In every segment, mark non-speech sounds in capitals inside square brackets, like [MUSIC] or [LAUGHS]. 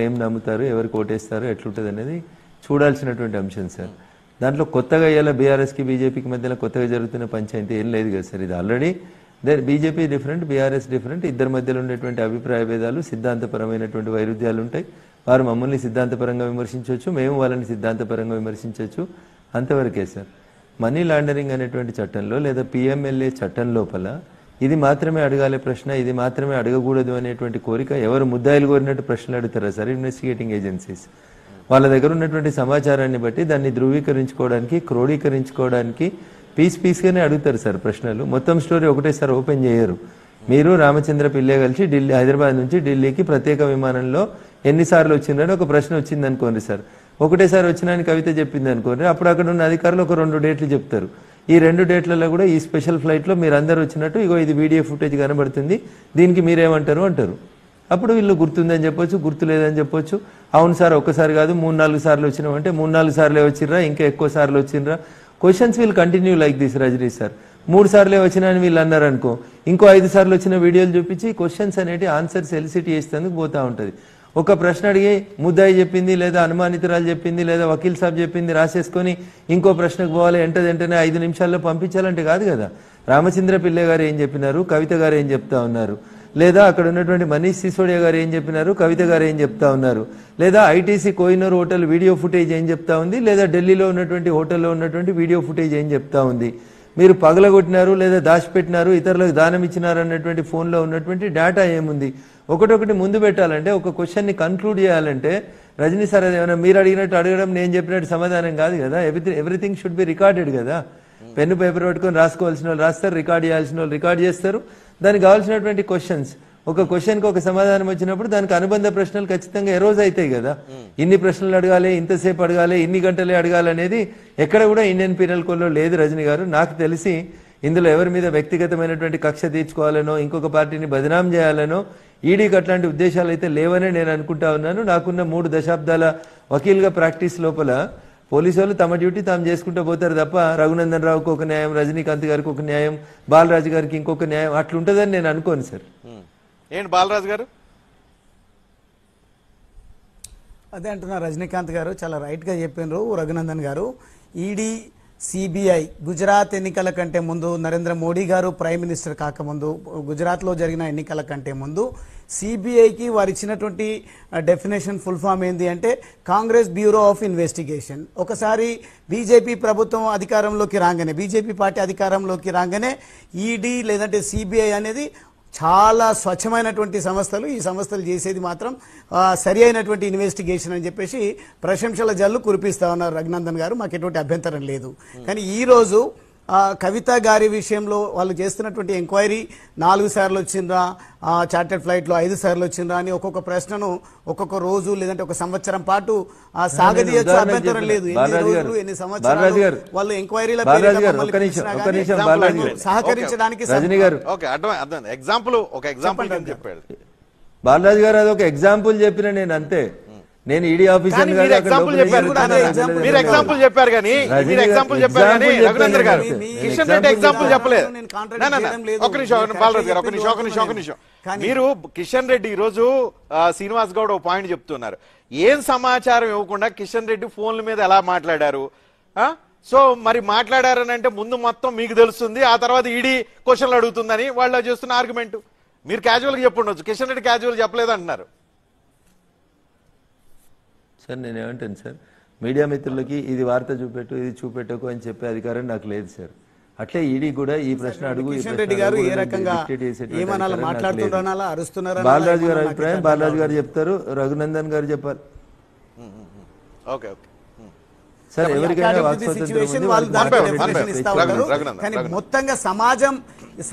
ఏం నమ్ముతారు ఎవరికి ఓటేస్తారు ఎట్లుంటది అనేది చూడాల్సినటువంటి అంశం సార్ దాంట్లో కొత్తగా ఇలా బీఆర్ఎస్కి బీజేపీకి మధ్యలో కొత్తగా జరుగుతున్న పంచాయతీ ఏం లేదు కదా సార్ ఇది already there BJP different BRS different ఇద్దరి మధ్యలో ఉండేటువంటి అభిప్రాయ భేదాలు సిద్ధాంతపరమైనటువంటి వైరుధ్యాలు ఉంటాయి వారు మమ్మల్ని సిద్ధాంతపరంగా విమర్శించవచ్చు మేము వాళ్ళని సిద్ధాంతపరంగా విమర్శించవచ్చు అంతవరకే సార్ మనీ లాండరింగ్ అనేటువంటి చట్టంలో లేదా పిఎంఎల్ఏ చట్టం లోపల ఇది మాత్రమే అడగాలి ప్రశ్న ఇది మాత్రమే అడగకూడదు అనేటువంటి కోరిక ఎవరు ముద్దాయిలు కోరినట్టు ప్రశ్నలు అడుగుతారా సార్ ఇన్వెస్టిగేటింగ్ ఏజెన్సీస్ వాళ్ళ దగ్గర ఉన్నటువంటి సమాచారాన్ని బట్టి దాన్ని ధృవీకరించుకోవడానికి క్రోడీకరించుకోవడానికి పీస్ పీస్గానే అడుగుతారు సార్ ప్రశ్నలు మొత్తం స్టోరీ ఒకటేసారి ఓపెన్ చేయరు మీరు రామచంద్ర పిల్లే కలిసి ఢిల్లీ హైదరాబాద్ నుంచి ఢిల్లీకి ప్రత్యేక విమానంలో ఎన్నిసార్లు వచ్చిందని ఒక ప్రశ్న వచ్చింది అనుకోండి సార్ ఒకటేసారి అని కవిత చెప్పింది అనుకోండి అప్పుడు అక్కడ ఉన్న అధికారులు ఒక రెండు డేట్లు చెప్తారు ఈ రెండు డేట్లలో కూడా ఈ స్పెషల్ ఫ్లైట్లో మీరు అందరు వచ్చినట్టు ఇగో ఇది వీడియో ఫుటేజ్ కనబడుతుంది దీనికి మీరేమంటారు అంటారు అప్పుడు వీళ్ళు గుర్తుందని చెప్పొచ్చు గుర్తు లేదని చెప్పొచ్చు అవును సార్ ఒక్కసారి కాదు మూడు నాలుగు సార్లు వచ్చినామంటే మూడు నాలుగు సార్లే వచ్చిర్రా ఇంకా ఎక్కువ సార్లు వచ్చిండ్రా క్వశ్చన్స్ వీళ్ళు continue like this Rajani sir మూడు సార్లే అని వీళ్ళు అన్నారనుకో ఇంకో ఐదు సార్లు వచ్చిన వీడియోలు చూపించి క్వశ్చన్స్ అనేటి ఆన్సర్స్ ఎలిసిటీ చేసేందుకు పోతూ ఉంటుంది ఒక ప్రశ్న అడిగి ముద్దాయి చెప్పింది లేదా అనుమానితురాలు చెప్పింది లేదా వకీల్ సాబ్ చెప్పింది రాసేసుకొని ఇంకో ప్రశ్నకు పోవాలి ఎంటది వెంటనే ఐదు నిమిషాల్లో పంపించాలంటే కాదు కదా రామచంద్ర పిల్లె గారు ఏం చెప్పినారు కవిత గారు ఏం చెప్తా ఉన్నారు లేదా అక్కడ ఉన్నటువంటి మనీష్ సిసోడియా గారు ఏం చెప్పినారు కవిత గారు ఏం చెప్తా ఉన్నారు లేదా ITC Kohinoor hotel video footage ఏం చెప్తా ఉంది లేదా ఢిల్లీలో ఉన్నటువంటి హోటల్లో ఉన్నటువంటి వీడియో ఫుటేజ్ ఏం చెప్తా ఉంది మీరు పగలగొట్టినారు లేదా దాచిపెట్టినారు ఇతరులకు దానం ఇచ్చినారు అన్నటువంటి ఫోన్లో ఉన్నటువంటి డేటా ఏముంది ఒకటొకటి ముందు పెట్టాలంటే ఒక క్వశ్చన్ని కన్క్లూడ్ చేయాలంటే రజనీ సార్ ఏమైనా మీరు అడిగినట్టు అడగడం నేను చెప్పినట్టు సమాధానం కాదు కదా every everything should be recorded కదా పెన్ను పేపర్ పట్టుకొని రాసుకోవాల్సిన వాళ్ళు రాస్తారు రికార్డ్ చేయాల్సిన వాళ్ళు రికార్డ్ చేస్తారు దానికి కావాల్సినటువంటి క్వశ్చన్స్ ఒక క్వశ్చన్కి ఒక సమాధానం వచ్చినప్పుడు దానికి అనుబంధ ప్రశ్నలు ఖచ్చితంగా ఎరోజ్ అవుతాయి కదా ఇన్ని ప్రశ్నలు అడగాలి ఇంతసేపు అడగాలి ఇన్ని గంటలే అడగాలి అనేది ఎక్కడ కూడా ఇండియన్ పీనల్ కోడ్లో లేదు రజనీ గారు నాకు తెలిసి ఇందులో ఎవరి మీద వ్యక్తిగతమైనటువంటి కక్ష తీర్చుకోవాలనో ఇంకొక పార్టీని బదనాం చేయాలనో ఈడీకి e అట్లాంటి ఉద్దేశాలు అయితే లేవనే నేను అనుకుంటా ఉన్నాను నాకున్న మూడు దశాబ్దాల వకీల్గా ప్రాక్టీస్ లోపల పోలీసు వాళ్ళు తమ డ్యూటీ తాము చేసుకుంటూ పోతారు తప్ప రఘునందన్ రావుకి ఒక న్యాయం రజనీకాంత్ గారికి ఒక న్యాయం బాలరాజు గారికి ఇంకొక న్యాయం అట్లుంటుందని నేను అనుకోను సార్ ఏంటి బాలరాజు గారు అదే అంటున్నా రజనీకాంత్ గారు చాలా రైట్గా చెప్పినారు రఘునందన్ గారు ఈడీ e సిబిఐ గుజరాత్ ఎన్నికల కంటే ముందు నరేంద్ర మోడీ గారు ప్రైమ్ మినిస్టర్ కాకముందు గుజరాత్లో జరిగిన ఎన్నికల కంటే ముందు సిబిఐకి వారు ఇచ్చినటువంటి డెఫినేషన్ ఫుల్ ఫామ్ ఏంది అంటే కాంగ్రెస్ బ్యూరో ఆఫ్ ఇన్వెస్టిగేషన్ ఒకసారి బీజేపీ ప్రభుత్వం అధికారంలోకి రాగానే బీజేపీ పార్టీ అధికారంలోకి రాగానే ఈడీ e లేదంటే సిబిఐ అనేది చాలా స్వచ్ఛమైనటువంటి సంస్థలు ఈ సంస్థలు చేసేది మాత్రం సరి అయినటువంటి ఇన్వెస్టిగేషన్ అని చెప్పేసి ప్రశంసల జల్లు కురిపిస్తా ఉన్నారు రఘునందన్ గారు మాకు ఎటువంటి అభ్యంతరం లేదు కానీ ఈరోజు కవిత గారి విషయంలో వాళ్ళు చేస్తున్నటువంటి ఎంక్వైరీ నాలుగు సార్లు వచ్చిందా చార్టెడ్ ఫ్లైట్లో ఐదు సార్లు వచ్చిందా అని ఒక్కొక్క ప్రశ్నను ఒక్కొక్క రోజు లేదంటే ఒక సంవత్సరం పాటు సాగదీయచ్చు అభ్యంతరం లేదు ఎన్ని సంవత్సరాలు వాళ్ళు ఎంక్వైరీ సహకరించడానికి ఎగ్జాంపుల్ ఒక ఎగ్జాంపుల్ చెప్పాడు బాలరాజు గారు అది ఒక ఎగ్జాంపుల్ చెప్పిన నేను అంతే నేను ఈడీ e ఆఫీసర్ మీరు ఎగ్జాంపుల్ చెప్పారు మీరు ఎగ్జాంపుల్ చెప్పారు కానీ మీరు ఎగ్జాంపుల్ చెప్పారు కానీ రఘునందర్ గారు కిషన్ రెడ్డి ఎగ్జాంపుల్ చెప్పలేదు ఒక నిమిషం బాలరాజు గారు ఒక నిమిషం ఒక నిమిషం ఒక నిమిషం మీరు కిషన్ రెడ్డి ఈ రోజు శ్రీనివాస్ గౌడ్ ఒక పాయింట్ చెప్తున్నారు ఏం సమాచారం ఇవ్వకుండా కిషన్ రెడ్డి ఫోన్ల మీద ఎలా మాట్లాడారు సో మరి మాట్లాడారని అంటే ముందు మొత్తం మీకు తెలుస్తుంది ఆ తర్వాత ఈడీ e క్వశ్చన్లు అడుగుతుందని వాళ్ళు చేస్తున్న ఆర్గ్యుమెంట్ మీరు క్యాజువల్గా చెప్పుండొచ్చు కిషన్ రెడ్డి క్యాజువల్ చెప్పలేదు అంటున్నారు సార్ నేను ఏమంటాను సార్ మీడియా మిత్రులకి ఇది వార్త చూపెట్టు ఇది చూపెట్టకు అని చెప్పే అధికారం నాకు లేదు సార్ అట్లే ఈడీ కూడా ఈ ప్రశ్న అడుగు రెడ్డి గారు రకంగా బాలరాజు గారు అభిప్రాయం బాలరాజు గారు చెప్తారు రఘునందన్ గారు చెప్పాలి ఓకే సార్ ఎవరికైనా కానీ మొత్తంగా సమాజం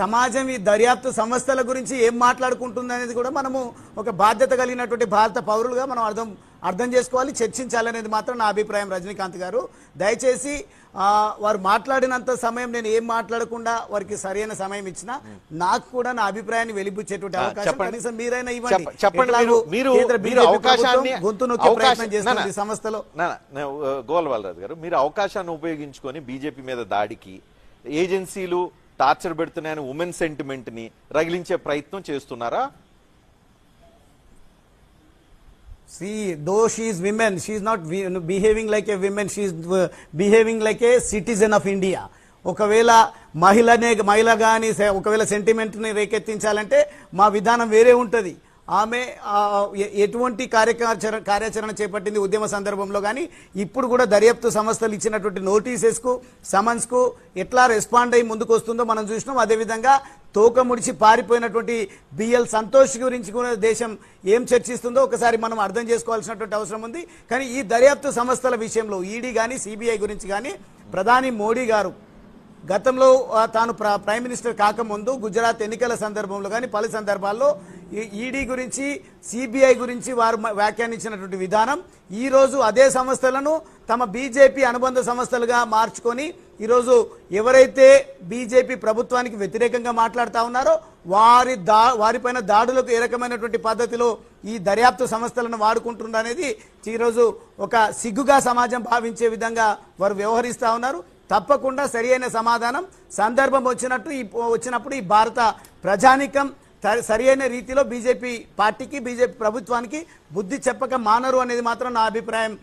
సమాజం ఈ దర్యాప్తు సంస్థల గురించి ఏం మాట్లాడుకుంటుంది అనేది కూడా మనము ఒక బాధ్యత కలిగినటువంటి భారత పౌరులుగా మనం అర్థం అర్థం చేసుకోవాలి చర్చించాలనేది మాత్రం నా అభిప్రాయం రజనీకాంత్ గారు దయచేసి వారు మాట్లాడినంత సమయం నేను ఏం మాట్లాడకుండా వారికి సరైన సమయం ఇచ్చినా నాకు కూడా నా అభిప్రాయాన్ని వెలిపించేటువంటి అవకాశం కనీసం మీరైనా ఇవ్వండి చెప్పండి అవకాశాన్ని గొంతు నొక్కే ప్రయత్నం చేస్తున్నారు ఈ సంస్థలో గోల్వాలరాజు గారు మీరు అవకాశాన్ని ఉపయోగించుకొని బీజేపీ మీద దాడికి ఏజెన్సీలు టార్చర్ పెడుతున్నాయని ఉమెన్ సెంటిమెంట్ ని రగిలించే ప్రయత్నం చేస్తున్నారా See, though she is women, she is not behaving like a woman, she is behaving like a citizen of India. ఒకవేళ మహిళనే మహిళ కానీ ఒకవేళ సెంటిమెంట్ని రేకెత్తించాలంటే మా విధానం వేరే ఉంటుంది ఆమె ఎటువంటి కార్యకరణ కార్యాచరణ చేపట్టింది ఉద్యమ సందర్భంలో కానీ ఇప్పుడు కూడా దర్యాప్తు సంస్థలు ఇచ్చినటువంటి నోటీసెస్కు సమన్స్కు ఎట్లా రెస్పాండ్ అయ్యి ముందుకు వస్తుందో మనం చూసినాం అదేవిధంగా తోక ముడిచి పారిపోయినటువంటి బిఎల్ సంతోష్ గురించి కూడా దేశం ఏం చర్చిస్తుందో ఒకసారి మనం అర్థం చేసుకోవాల్సినటువంటి అవసరం ఉంది కానీ ఈ దర్యాప్తు సంస్థల విషయంలో ఈడీ కానీ సిబిఐ గురించి కానీ ప్రధాని మోడీ గారు గతంలో తాను ప్రైమ్ మినిస్టర్ కాకముందు గుజరాత్ ఎన్నికల సందర్భంలో కానీ పలు సందర్భాల్లో ఈడీ గురించి సిబిఐ గురించి వారు వ్యాఖ్యానించినటువంటి విధానం ఈరోజు అదే సంస్థలను తమ బీజేపీ అనుబంధ సంస్థలుగా మార్చుకొని ఈరోజు ఎవరైతే బీజేపీ ప్రభుత్వానికి వ్యతిరేకంగా మాట్లాడుతూ ఉన్నారో వారి దా వారిపైన దాడులకు ఏ రకమైనటువంటి పద్ధతిలో ఈ దర్యాప్తు సంస్థలను వాడుకుంటున్నారు ఈరోజు ఒక సిగ్గుగా సమాజం భావించే విధంగా వారు వ్యవహరిస్తూ ఉన్నారు తప్పకుండా సరియైన సమాధానం సందర్భం వచ్చినట్టు వచ్చినప్పుడు ఈ భారత ప్రజానికం సరియైన రీతిలో బీజేపీ పార్టీకి బీజేపీ ప్రభుత్వానికి బుద్ధి చెప్పక మానరు అనేది మాత్రం నా అభిప్రాయం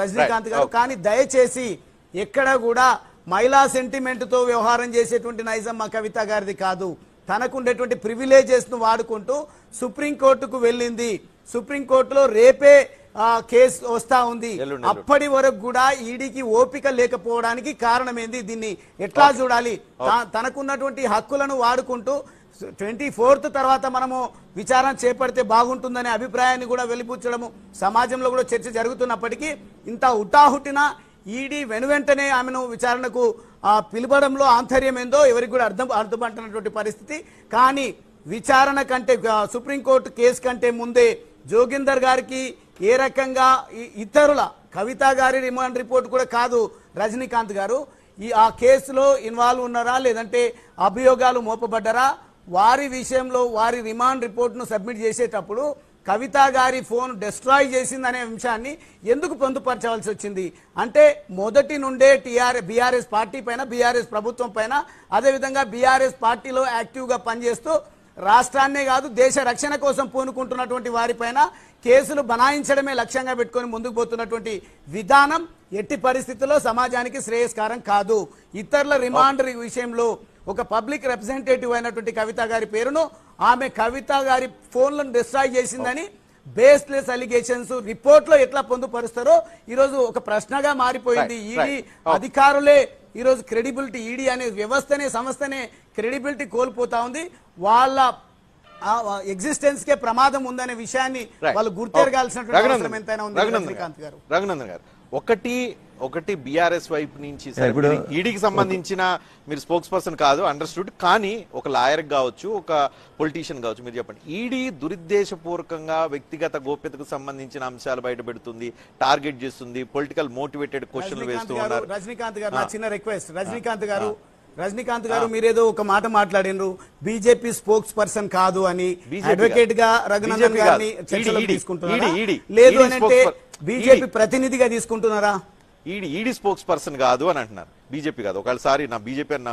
రజనీకాంత్ గారు కానీ దయచేసి ఎక్కడ కూడా మహిళా సెంటిమెంట్తో వ్యవహారం చేసేటువంటి నైజం మా కవిత గారిది కాదు తనకుండేటువంటి ప్రివిలేజెస్ను వాడుకుంటూ సుప్రీంకోర్టుకు వెళ్ళింది సుప్రీంకోర్టులో రేపే కేసు వస్తా ఉంది అప్పటి వరకు కూడా ఈడీకి ఓపిక లేకపోవడానికి కారణమేంది దీన్ని ఎట్లా చూడాలి తనకున్నటువంటి హక్కులను వాడుకుంటూ ట్వంటీ ఫోర్త్ తర్వాత మనము విచారణ చేపడితే బాగుంటుందనే అభిప్రాయాన్ని కూడా వెలిపుచ్చడము సమాజంలో కూడా చర్చ జరుగుతున్నప్పటికీ ఇంత హుటాహుటిన ఈడీ వెనువెంటనే ఆమెను విచారణకు పిలవడంలో ఆంతర్యం ఏందో ఎవరికి కూడా అర్థం అర్థమంటున్నటువంటి పరిస్థితి కానీ విచారణ కంటే సుప్రీంకోర్టు కేసు కంటే ముందే జోగిందర్ గారికి ఏ రకంగా ఇతరుల కవిత గారి రిమాండ్ రిపోర్ట్ కూడా కాదు రజనీకాంత్ గారు ఈ ఆ కేసులో ఇన్వాల్వ్ ఉన్నారా లేదంటే అభియోగాలు మోపబడ్డారా వారి విషయంలో వారి రిమాండ్ రిపోర్ట్ను సబ్మిట్ చేసేటప్పుడు కవిత గారి ఫోన్ డిస్ట్రాయ్ చేసింది అనే అంశాన్ని ఎందుకు పొందుపరచవలసి వచ్చింది అంటే మొదటి నుండే టీఆర్ బీఆర్ఎస్ పార్టీ పైన బీఆర్ఎస్ ప్రభుత్వం పైన అదేవిధంగా బీఆర్ఎస్ పార్టీలో యాక్టివ్గా పనిచేస్తూ రాష్ట్రాన్నే కాదు దేశ రక్షణ కోసం పూనుకుంటున్నటువంటి వారిపైన కేసులు బనాయించడమే లక్ష్యంగా పెట్టుకొని ముందుకు పోతున్నటువంటి విధానం ఎట్టి పరిస్థితుల్లో సమాజానికి శ్రేయస్కారం కాదు ఇతరుల రిమాండ్ విషయంలో ఒక పబ్లిక్ రిప్రజెంటేటివ్ అయినటువంటి కవిత గారి పేరును ఆమె కవిత గారి ఫోన్లను డిస్ట్రాయ్ చేసిందని బేస్లెస్ అలిగేషన్స్ రిపోర్ట్ లో ఎట్లా పొందుపరుస్తారో ఈరోజు ఒక ప్రశ్నగా మారిపోయింది ఈడీ oh. అధికారులే ఈరోజు క్రెడిబిలిటీ ఈడీ అనే వ్యవస్థనే సంస్థనే క్రెడిబిలిటీ కోల్పోతా ఉంది వాళ్ళ ఎగ్జిస్టెన్స్ కే ప్రమాదం ఉందనే విషయాన్ని వాళ్ళు గుర్తెరగాల్సినటువంటి గారు రఘునందన్ గారు ఒకటి ఒకటి బిఆర్ఎస్ వైపు నుంచి ఈడీకి సంబంధించిన మీరు స్పోక్స్ పర్సన్ కాదు అండర్స్టూడ్ కానీ ఒక లాయర్ కావచ్చు ఒక పొలిటీషియన్ కావచ్చు మీరు చెప్పండి ఈడీ దురుద్దేశపూర్వకంగా వ్యక్తిగత గోప్యతకు సంబంధించిన అంశాలు బయట పెడుతుంది టార్గెట్ చేస్తుంది పొలిటికల్ మోటివేటెడ్ క్వశ్చన్లు వేస్తూ ఉన్నారు రజనీకాంత్ గారు చిన్న రిక్వెస్ట్ రజనీకాంత్ గారు రజనీకాంత్ గారు మీరేదో ఒక మాట మాట్లాడినారు బీజేపీ స్పోక్స్ పర్సన్ కాదు అని అడ్వకేట్ గా రఘునందన్ గారిని చర్చలో తీసుకుంటున్నారా లేదు అంటే బీజేపీ ప్రతినిధిగా తీసుకుంటున్నారా ఈడి ఈడీ స్పోక్స్ పర్సన్ కాదు అని అంటున్నారు బీజేపీ కాదు ఒకవేళ సారీ నా బీజేపీ అని నా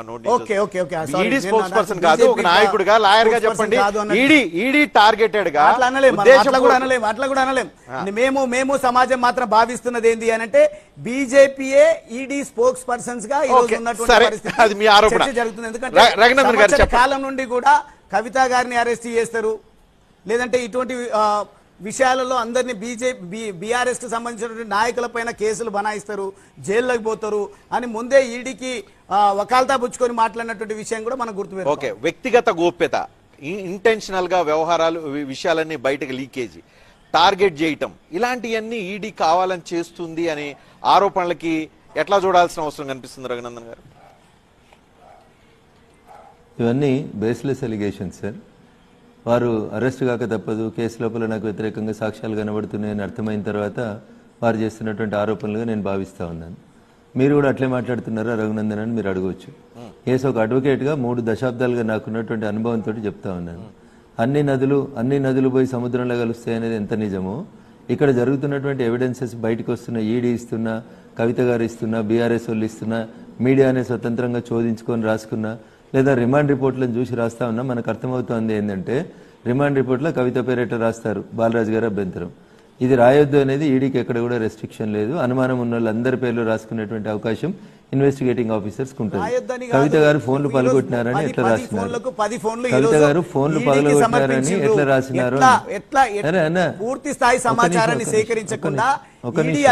ఈడీ స్పోక్స్ పర్సన్ కాదు ఒక నాయకుడిగా లాయర్ గా చెప్పండి ఈడీ ఈడీ టార్గెటెడ్ గా అట్లా అనలేము అట్లా కూడా అనలేము మేము మేము సమాజం మాత్రం భావిస్తున్నది ఏంది అని అంటే బీజేపీయే ఈడీ స్పోక్స్ పర్సన్స్ గా ఉన్నటువంటి మీ ఆరోపణ జరుగుతుంది ఎందుకంటే కాలం నుండి కూడా కవిత గారిని అరెస్ట్ చేస్తారు లేదంటే ఇటువంటి విషయాలలో అందరినీ బీజేపీ బీ బీఆర్ఎస్కి సంబంధించినటువంటి నాయకుల పైన కేసులు బనాయిస్తారు జైల్లోకి పోతారు అని ముందే ఈడీకి వకాల్తా పుచ్చుకొని మాట్లాడినటువంటి విషయం కూడా మనం గుర్తు ఓకే వ్యక్తిగత గోప్యత ఇంటెన్షనల్గా వ్యవహారాలు విషయాలన్నీ బయటకు లీకేజీ టార్గెట్ చేయటం ఇలాంటివన్నీ ఈడీ కావాలని చేస్తుంది అనే ఆరోపణలకి ఎట్లా చూడాల్సిన అవసరం కనిపిస్తుంది రఘునందన్ గారు ఇవన్నీ బేస్లెస్ ఎలిగేషన్ సార్ వారు అరెస్ట్ కాక తప్పదు కేసు లోపల నాకు వ్యతిరేకంగా సాక్ష్యాలు కనబడుతున్నాయని అర్థమైన తర్వాత వారు చేస్తున్నటువంటి ఆరోపణలుగా నేను భావిస్తూ ఉన్నాను మీరు కూడా అట్లే మాట్లాడుతున్నారా రఘునందన్ అని మీరు అడగవచ్చు కేసు ఒక అడ్వకేట్గా మూడు దశాబ్దాలుగా నాకున్నటువంటి అనుభవంతో చెప్తా ఉన్నాను అన్ని నదులు అన్ని నదులు పోయి సముద్రంలో కలుస్తాయి అనేది ఎంత నిజమో ఇక్కడ జరుగుతున్నటువంటి ఎవిడెన్సెస్ బయటకు వస్తున్న ఈడీ e ఇస్తున్నా కవిత గారు ఇస్తున్నా బీఆర్ఎస్ వాళ్ళు ఇస్తున్నా మీడియానే స్వతంత్రంగా చోదించుకొని రాసుకున్నా లేదా రిమాండ్ రిపోర్ట్లను చూసి రాస్తా ఉన్నా మనకు అర్థమవుతోంది ఏంటంటే రిమాండ్ రిపోర్ట్లో కవిత పేరేట రాస్తారు బాలరాజు గారు అభ్యంతరం ఇది రాయొద్దు అనేది ఈడీకి ఎక్కడ కూడా రెస్ట్రిక్షన్ లేదు అనుమానం ఉన్న వాళ్ళందరి పేర్లు రాసుకునేటువంటి అవకాశం ఇన్వెస్టిగేటింగ్ ఆఫీసర్స్ ఉంటుంది కవిత గారు ఫోన్లు పగలగొట్టినారని ఎట్లా రాసినారు కవిత గారు ఫోన్లు పగలగొట్టినారని ఎట్లా రాసినారు పూర్తి స్థాయి సమాచారాన్ని సేకరించకుండా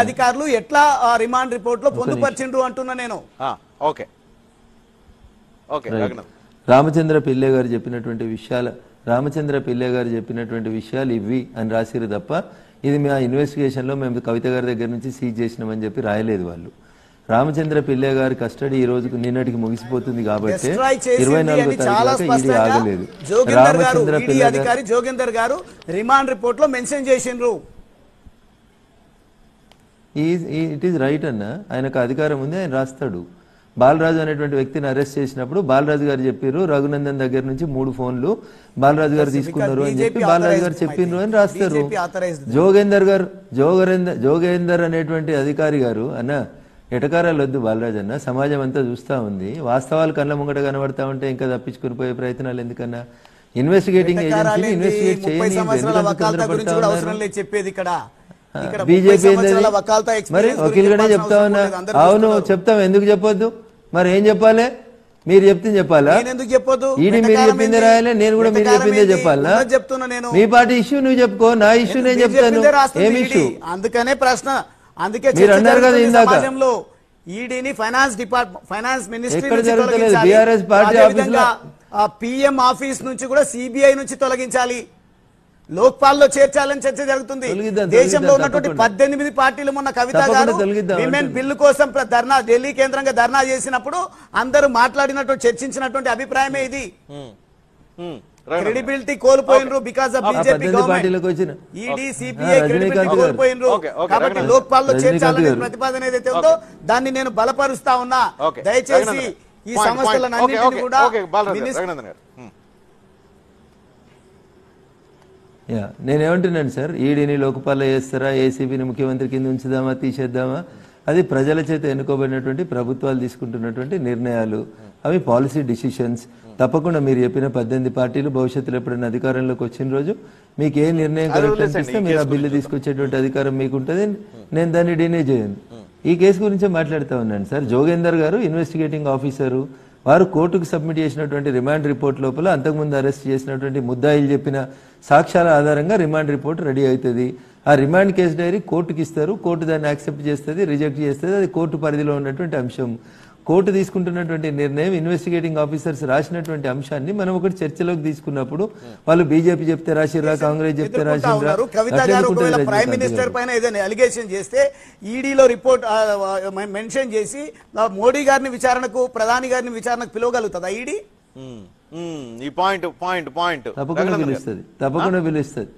అధికారులు ఎట్లా రిమాండ్ రిపోర్ట్ లో పొందుపరిచిండ్రు అంటున్నా నేను ఓకే రామచంద్ర పిల్లె గారు చెప్పినటువంటి విషయాలు రామచంద్ర పిల్లె గారు చెప్పినటువంటి విషయాలు ఇవి అని రాసిరు తప్ప ఇది ఆ ఇన్వెస్టిగేషన్లో మేము కవిత గారి దగ్గర నుంచి సీజ్ చేసినామని చెప్పి రాయలేదు వాళ్ళు రామచంద్ర పిల్లె గారి కస్టడీ ఈ రోజుకు నిన్నటికి ముగిసిపోతుంది కాబట్టి ఇరవై నాలుగో తారీఖు ఇది ఆగలేదు రామచంద్ర పిల్లె జోగేందర్ గారు రిమాండ్ రిపోర్ట్ లో మెన్షన్ చేసిండ్రు ఇట్ ఈస్ రైట్ అన్న ఆయనకు అధికారం ఉంది ఆయన రాస్తాడు బాలరాజు అనేటువంటి వ్యక్తిని అరెస్ట్ చేసినప్పుడు బాలరాజు గారు చెప్పారు రఘునందన్ దగ్గర నుంచి మూడు ఫోన్లు బాలరాజు గారు తీసుకున్నారు అని చెప్పి బాలరాజు గారు చెప్పిండ్రు అని రాస్తారు జోగేందర్ గారు జోగరేందర్ జోగేందర్ అనేటువంటి అధికారి గారు అన్న ఎటకారాలు వద్దు బాలరాజు అన్న సమాజం అంతా చూస్తూ ఉంది వాస్తవాలు కళ్ళ ముంగట కనబడతా ఉంటే ఇంకా తప్పించుకుని పోయే ప్రయత్నాలు ఎందుకన్నా ఇన్వెస్టిగేటింగ్ ఏజెన్సీ ఇన్వెస్టిగేట్ చేయాలి చెప్పేది ఇక్కడ బీజేపీ మరి వకీలుగానే చెప్తా ఉన్నా అవును చెప్తాం ఎందుకు చెప్పొద్దు మరి ఏం చెప్పాలి మీరు చెప్తే చెప్పాలా ఈడి మీరు చెప్పింది రాయాలి నేను కూడా మీరు చెప్పిందే చెప్పాలా చెప్తున్నా నేను మీ పార్టీ ఇష్యూ నువ్వు చెప్పుకో నా ఇష్యూ నేను చెప్తాను ఏమి ఇష్యూ అందుకనే ప్రశ్న అందుకే మీరు అన్నారు కదా ఇందాక ఈడీని ఫైనాన్స్ డిపార్ట్మెంట్ ఫైనాన్స్ మినిస్టర్ ఎక్కడ జరుగుతలేదు పార్టీ ఆఫీస్ పిఎం ఆఫీస్ నుంచి కూడా సిబిఐ నుంచి తొలగించాలి లోక్పాల్లో చేర్చాలని చర్చ జరుగుతుంది దేశంలో ఉన్నటువంటి పద్దెనిమిది పార్టీలు మొన్న కవిత గారు విమెన్ బిల్లు కోసం ధర్నా ఢిల్లీ కేంద్రంగా ధర్నా చేసినప్పుడు అందరూ మాట్లాడినటువంటి చర్చించినటువంటి అభిప్రాయమే ఇది క్రెడిబిలిటీ కోల్పోయినరు because of BJP ED CPI credibility కోల్పోయినరు కాబట్టి లోక్పాల్లో చేర్చాలనే ప్రతిపాదన ఏదైతే ఉందో దాన్ని నేను బలపరుస్తా ఉన్నా దయచేసి ఈ సంస్థలన్నింటినీ కూడా యా నేనేమంటున్నాను సార్ ఈడీని లోకపాల వేస్తారా ఏసీబీని ముఖ్యమంత్రి కింద ఉంచుదామా తీసేద్దామా అది ప్రజల చేత ఎన్నుకోబడినటువంటి ప్రభుత్వాలు తీసుకుంటున్నటువంటి నిర్ణయాలు అవి పాలసీ డిసిషన్స్ తప్పకుండా మీరు చెప్పిన పద్దెనిమిది పార్టీలు భవిష్యత్తులో ఎప్పుడైనా అధికారంలోకి వచ్చిన రోజు మీకు ఏ నిర్ణయం కరెక్ట్ అనిపిస్తే మీరు ఆ బిల్లు తీసుకొచ్చేటువంటి అధికారం మీకు ఉంటుంది నేను దాన్ని డీనే చేయను ఈ కేసు గురించే మాట్లాడుతూ ఉన్నాను సార్ జోగేందర్ గారు ఇన్వెస్టిగేటింగ్ ఆఫీసరు వారు కోర్టుకు సబ్మిట్ చేసినటువంటి రిమాండ్ రిపోర్ట్ లోపల అంతకుముందు అరెస్ట్ చేసినటువంటి ముద్దాయిలు చెప్పిన సాక్ష్యాల ఆధారంగా రిమాండ్ రిపోర్ట్ రెడీ అవుతుంది ఆ రిమాండ్ కేసు డైరీ కోర్టుకి ఇస్తారు కోర్టు దాన్ని యాక్సెప్ట్ చేస్తుంది రిజెక్ట్ చేస్తుంది అది కోర్టు పరిధిలో ఉన్నటువంటి అంశం కోర్టు తీసుకుంటున్నటువంటి నిర్ణయం ఇన్వెస్టిగేటింగ్ ఆఫీసర్స్ రాసినటువంటి అంశాన్ని మనం ఒకటి చర్చలోకి తీసుకున్నప్పుడు వాళ్ళు బీజేపీ చెప్తే రాసిర్రా కాంగ్రెస్ చెప్తే రాసి ప్రైమ్ మినిస్టర్ పైన ఏదైనా అలిగేషన్ చేస్తే ఈడీలో రిపోర్ట్ మెన్షన్ చేసి మోడీ గారిని విచారణకు ప్రధాని గారిని విచారణకు పిలవగలుగుతుందా ఈడీ e hmm. hmm. ఈ పాయింట్ పాయింట్ పాయింట్ తప్పకుండా పిలుస్తుంది తప్పకుండా పిలుస్తుంది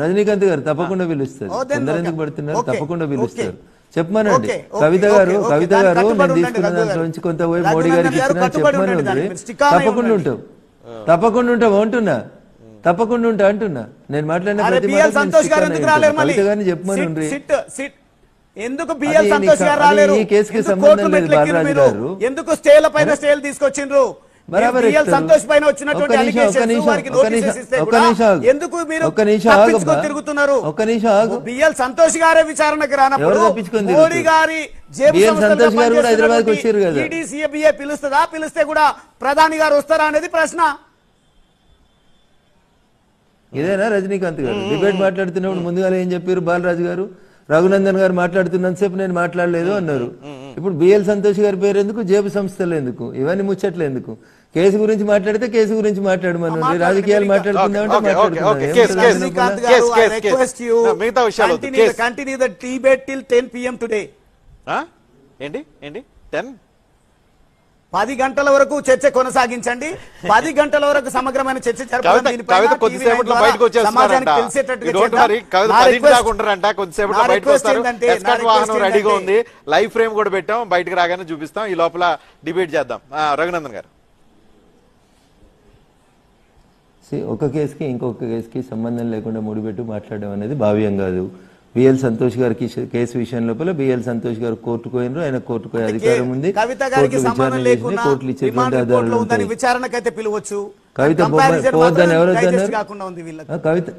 రజనీకాంత్ గారు తప్పకుండా పిలుస్తారు oh, ఎందుకు పడుతున్నారు తప్పకుండా పిలుస్తారు చెప్పమనండి కవిత గారు కవిత గారు నేను తీసుకున్న దాంట్లో నుంచి కొంత పోయి మోడీ గారికి చెప్పమని తప్పకుండా ఉంటాం తప్పకుండా ఉంటాం అంటున్నా తప్పకుండా ఉంటా అంటున్నా నేను మాట్లాడిన చెప్పమని గారిని ఎందుకు బిఎల్ సంతోష్ గారు రాలేరు ఈ కేసుకి సంబంధం లేదు బాలరాజు గారు ఎందుకు స్టేల పైన స్టేలు తీసుకొచ్చిండ్రు పైన వచ్చినటువంటి ఎందుకు మీరు తిరుగుతున్నారు సంతోష్ గారే గారి గారు పిలుస్తుందా పిలిస్తే కూడా ప్రధాని గారు వస్తారా అనేది ప్రశ్న ఇదేనా రజనీకాంత్ గారు డిబేట్ మాట్లాడుతున్నప్పుడు ముందుగా ఏం చెప్పారు బాలరాజు గారు రఘునందన్ గారు మాట్లాడుతున్నంతసేపు నేను మాట్లాడలేదు అన్నారు ఇప్పుడు బిఎల్ సంతోష్ గారి పేరు ఎందుకు జేబు సంస్థలు ఎందుకు ఇవన్నీ ముచ్చట్లు ఎందుకు కేసు గురించి మాట్లాడితే కేసు గురించి మాట్లాడమనండి రాజకీయాలు మాట్లాడుకుందామంటే మాట్లాడుతున్నాం ఏంటి ఏంటి టెన్ పది గంటల వరకు చర్చ కొనసాగించండి పది గంటల వరకు సమగ్రమైన చర్చ సమాజానికి ఉంది లైవ్ ఫ్రేమ్ కూడా పెట్టాం బయటకు రాగానే చూపిస్తాం ఈ లోపల డిబేట్ చేద్దాం రఘునందన్ గారు ఒక కేసుకి ఇంకొక కేసుకి సంబంధం లేకుండా ముడిపెట్టు మాట్లాడడం అనేది భావ్యం కాదు బిఎల్ సంతోష్ గారికి కేసు విషయం లోపల బిఎల్ సంతోష్ గారు కోర్టుకు పోయినరు ఆయన కోర్టుకు అధికారం ఉంది కవిత కోర్టులు విచారణకైతే కవిత పోద్దని ఎవరు కవిత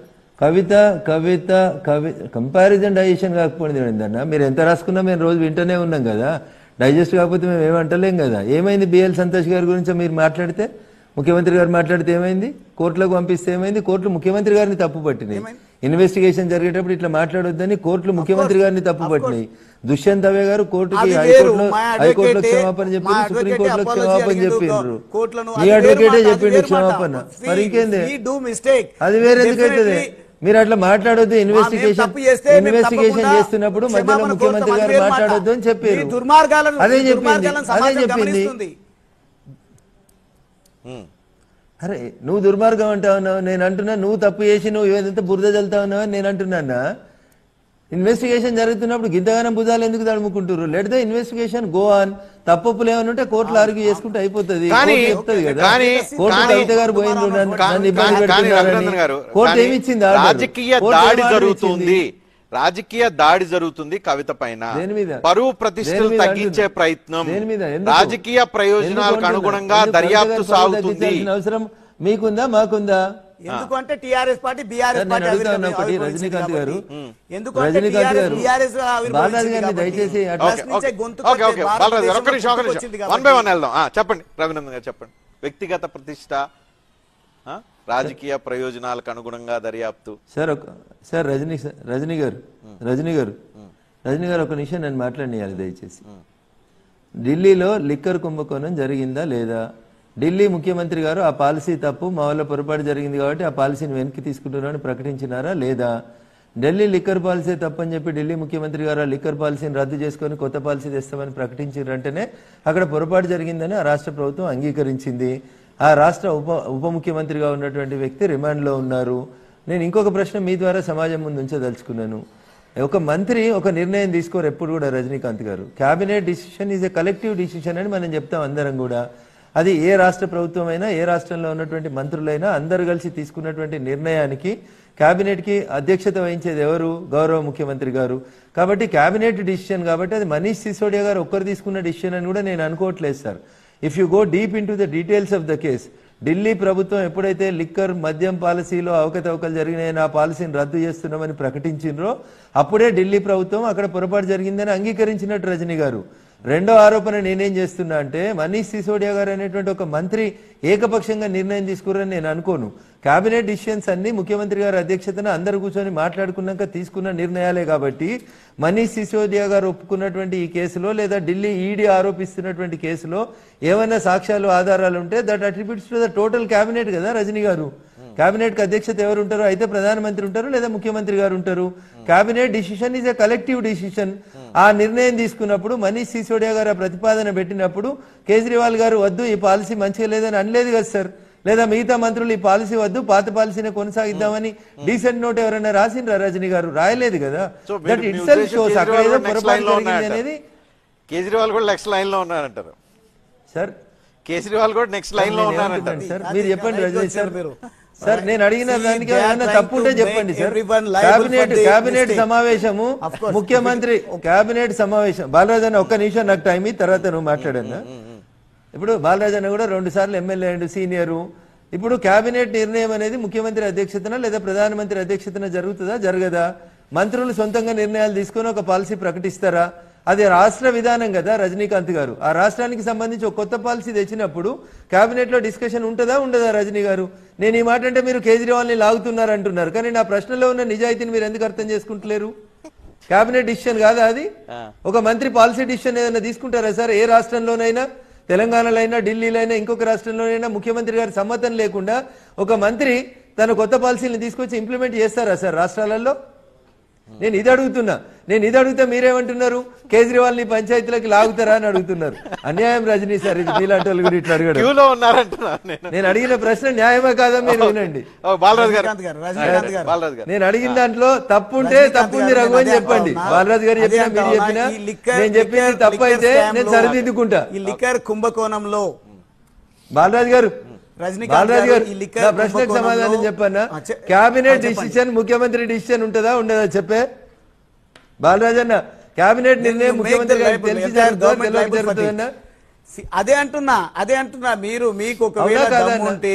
కవిత కవిత కవి కంపారిజన్ డైజెషన్ కాకపోయింది ఏంటన్న మీరు ఎంత రాసుకున్నా మేము రోజు వింటూనే ఉన్నాం కదా డైజెస్ట్ కాకపోతే మేము ఏమంటలేం కదా ఏమైంది బిఎల్ సంతోష్ గారి గురించి మీరు మాట్లాడితే ముఖ్యమంత్రి గారు మాట్లాడితే ఏమైంది కోర్టులకు పంపిస్తే ఏమైంది కోర్టులు ముఖ్యమంత్రి గారిని తప్పు పట్టినాయి ఇన్వెస్టిగేషన్ జరిగేటప్పుడు ఇట్లా మాట్లాడొద్దని కోర్టులు ముఖ్యమంత్రి గారిని తప్పు పట్టినాయి దుష్యంత్ అవే గారు కోర్టుకి హైకోర్టులో క్షమాపణ చెప్పి సుప్రీంకోర్టులో క్షమాపణ చెప్పిండ్రు మీ అడ్వకేటే చెప్పిండు క్షమాపణ మరి ఇంకేంది అది వేరెందుకైతుంది మీరు అట్లా మాట్లాడొద్దు ఇన్వెస్టిగేషన్ ఇన్వెస్టిగేషన్ చేస్తున్నప్పుడు మధ్యలో ముఖ్యమంత్రి గారు మాట్లాడొద్దు అని చెప్పారు అదే చెప్పింది అదే చెప్పింది అరే నువ్వు దుర్మార్గం ఉన్నావు నేను అంటున్నా నువ్వు తప్పు చేసి నువ్వు ఏదైతే బురద చల్లుతావు ఉన్నావు నేను అంటున్నానా ఇన్వెస్టిగేషన్ జరుగుతున్నప్పుడు గిద్దగానం భుజాలు ఎందుకు తడుముకుంటారు let the investigation go on తప్పులు ఉంటే కోర్టులు ఆర్గ్యూ చేసుకుంటే అయిపోతుంది కదా కోర్టు కవిత గారు పోయింది కోర్టు ఏమిచ్చింది జరుగుతుంది రాజకీయ దాడి జరుగుతుంది కవిత పైన పరువు ప్రతిష్టలు తగ్గించే ప్రయత్నం రాజకీయ ప్రయోజనాలకు అనుగుణంగా దర్యాప్తు సాగుతుంది అవసరం మీకుందా మాకుందా అంటే TRS party BRS party Rajinikanth garu ఎందుకంటే బీఆర్ఎస్ దయచేసి చెప్పండి రవినందన్ గారు చెప్పండి వ్యక్తిగత ప్రతిష్ట రాజకీయ ప్రయోజనాలకు అనుగుణంగా దర్యాప్తు సార్ ఒక సార్ రజనీ రజనీ గారు రజనీ గారు రజనీ గారు ఒక నిమిషం నేను మాట్లాడినాయాలి దయచేసి ఢిల్లీలో లిక్కర్ కుంభకోణం జరిగిందా లేదా ఢిల్లీ ముఖ్యమంత్రి గారు ఆ పాలసీ తప్పు మా వల్ల పొరపాటు జరిగింది కాబట్టి ఆ పాలసీని వెనక్కి తీసుకుంటున్నారని ప్రకటించినారా లేదా ఢిల్లీ లిక్కర్ పాలసీ తప్పని చెప్పి ఢిల్లీ ముఖ్యమంత్రి గారు ఆ లిక్కర్ పాలసీని రద్దు చేసుకొని కొత్త పాలసీ తెస్తామని ప్రకటించారంటేనే అక్కడ పొరపాటు జరిగిందని ఆ రాష్ట్ర ప్రభుత్వం అంగీకరించింది ఆ రాష్ట్ర ఉప ఉప ముఖ్యమంత్రిగా ఉన్నటువంటి వ్యక్తి రిమాండ్లో ఉన్నారు నేను ఇంకొక ప్రశ్న మీ ద్వారా సమాజం ముందు ఉంచదలుచుకున్నాను ఒక మంత్రి ఒక నిర్ణయం తీసుకోరు ఎప్పుడు కూడా Rajinikanth garu cabinet decision is a collective decision అని మనం చెప్తాం అందరం కూడా అది ఏ రాష్ట్ర ప్రభుత్వం అయినా ఏ రాష్ట్రంలో ఉన్నటువంటి మంత్రులైనా అందరు కలిసి తీసుకున్నటువంటి నిర్ణయానికి క్యాబినెట్కి అధ్యక్షత వహించేది ఎవరు గౌరవ ముఖ్యమంత్రి గారు కాబట్టి క్యాబినెట్ డిసిషన్ కాబట్టి అది మనీష్ సిసోడియా గారు ఒక్కరు తీసుకున్న డిసిషన్ అని కూడా నేను అనుకోవట్లేదు sir if you go deep into the details of the case Delhi ప్రభుత్వం ఎప్పుడైతే లిక్కర్ మద్యం పాలసీలో అవకతవకలు జరిగినాయని ఆ పాలసీని రద్దు చేస్తున్నామని ప్రకటించినరో అప్పుడే ఢిల్లీ ప్రభుత్వం అక్కడ పొరపాటు జరిగిందని అంగీకరించినట్టు రజనీ గారు రెండో ఆరోపణ నేనేం చేస్తున్నా అంటే మనీష్ సిసోడియా గారు అనేటువంటి ఒక మంత్రి ఏకపక్షంగా నిర్ణయం తీసుకురని నేను అనుకోను కేబినెట్ డిసిషన్స్ అన్ని ముఖ్యమంత్రి గారి అధ్యక్షతన అందరు కూర్చొని మాట్లాడుకున్నాక తీసుకున్న నిర్ణయాలే కాబట్టి మనీష్ సిసోడియా గారు ఒప్పుకున్నటువంటి ఈ కేసులో లేదా ఢిల్లీ ఈడీ e ఆరోపిస్తున్నటువంటి కేసులో ఏమైనా సాక్ష్యాలు ఆధారాలు ఉంటే that attributes to the total cabinet కదా రజనీ గారు కేబినెట్ కి అధ్యక్షత ఎవరు ఉంటారు అయితే ప్రధానమంత్రి ఉంటారు లేదా ముఖ్యమంత్రి గారు ఉంటారు cabinet decision is a collective decision ఆ నిర్ణయం తీసుకున్నప్పుడు మనీష్ సిసోడియా గారు ప్రతిపాదన పెట్టినప్పుడు కేజ్రీవాల్ గారు వద్దు ఈ పాలసీ మంచిగా లేదని అనలేదు కదా సార్ లేదా మిగతా మంత్రులు ఈ పాలసీ వద్దు పాత పాలసీని కొనసాగిద్దామని డీసెంట్ hmm. నోట్ ఎవరైనా రాసిన రజని గారు రాయలేదు కదా దట్ ఇట్ షోస్ అక్కడ ఏదో పొరపాటు అనేది కేజ్రీవాల్ కూడా నెక్స్ట్ లైన్ లో ఉన్నారంటారు సార్ కేజ్రీవాల్ కూడా నెక్స్ట్ లైన్ లో ఉన్నారంటారు సార్ మీరు చెప్పండి రజనీ సార్ మీరు సార్ నేను అడిగిన దానికి తప్పు ఉంటే చెప్పండి సార్ కేబినెట్ కేబినెట్ సమావేశము ముఖ్యమంత్రి కేబినెట్ సమావేశం బాలరాజు అన్న ఒక్క నిమిషం నాకు టైం తర్వాత నువ్వు మాట్లాడాను mm, mm, mm, ఇప్పుడు బాలరాజు అన్న కూడా రెండు సార్లు ఎమ్మెల్యే అండ్ సీనియరు ఇప్పుడు కేబినెట్ నిర్ణయం అనేది ముఖ్యమంత్రి అధ్యక్షతన లేదా ప్రధానమంత్రి అధ్యక్షతన జరుగుతుందా జరగదా మంత్రులు సొంతంగా నిర్ణయాలు తీసుకొని ఒక పాలసీ ప్రకటిస్తారా అది రాష్ట్ర విధానం కదా రజనీకాంత్ గారు ఆ రాష్ట్రానికి సంబంధించి ఒక కొత్త పాలసీ తెచ్చినప్పుడు క్యాబినెట్లో డిస్కషన్ ఉంటుందా ఉండదా రజనీ గారు నేను ఈ మాట అంటే మీరు కేజ్రీవాల్ లాగుతున్నారు అంటున్నారు కానీ నా ప్రశ్నలో ఉన్న నిజాయితీని మీరు ఎందుకు అర్థం చేసుకుంటలేరు క్యాబినెట్ డిసిషన్ కాదా అది ఒక మంత్రి పాలసీ డిసిషన్ ఏదైనా తీసుకుంటారా సార్ ఏ రాష్ట్రంలోనైనా తెలంగాణలో అయినా ఢిల్లీలో అయినా ఇంకొక రాష్ట్రంలోనైనా ముఖ్యమంత్రి గారి సమ్మతం లేకుండా ఒక మంత్రి తన కొత్త పాలసీని తీసుకొచ్చి ఇంప్లిమెంట్ చేస్తారా సార్ రాష్ట్రాలలో నేను ఇది అడుగుతున్నా నేను ఇది అడిగితే మీరేమంటున్నారు కేజ్రీవాల్ ని పంచాయతీలకి లాగుతారా అని అడుగుతున్నారు అన్యాయం రజనీ సార్ ఇది మీలాంటి వాళ్ళు కూడా ఇట్లా అడిగాడు నేను అడిగిన ప్రశ్న న్యాయమే కాదా మీరు వినండి నేను అడిగిన దాంట్లో తప్పు ఉంటే తప్పు ఉంది రఘు అని చెప్పండి బాలరాజు గారు చెప్పినా మీరు చెప్పినా నేను చెప్పింది తప్పు అయితే నేను సరిదిద్దుకుంటా ఈ లిక్కర్ కుంభకోణంలో బాలరాజు గారు బాలరాజు గారు ప్రశ్నకు సమాధానం చెప్పన్నా కేబినెట్ డిసిషన్ ముఖ్యమంత్రి డిసిషన్ ఉంటుందా ఉండదా చెప్పే బాలరాజన్న కేబినెట్ నిర్ణయం ముఖ్యమంత్రి అదే అంటున్నా అదే అంటున్నా మీరు మీకు ఒకవేళ ఉంటే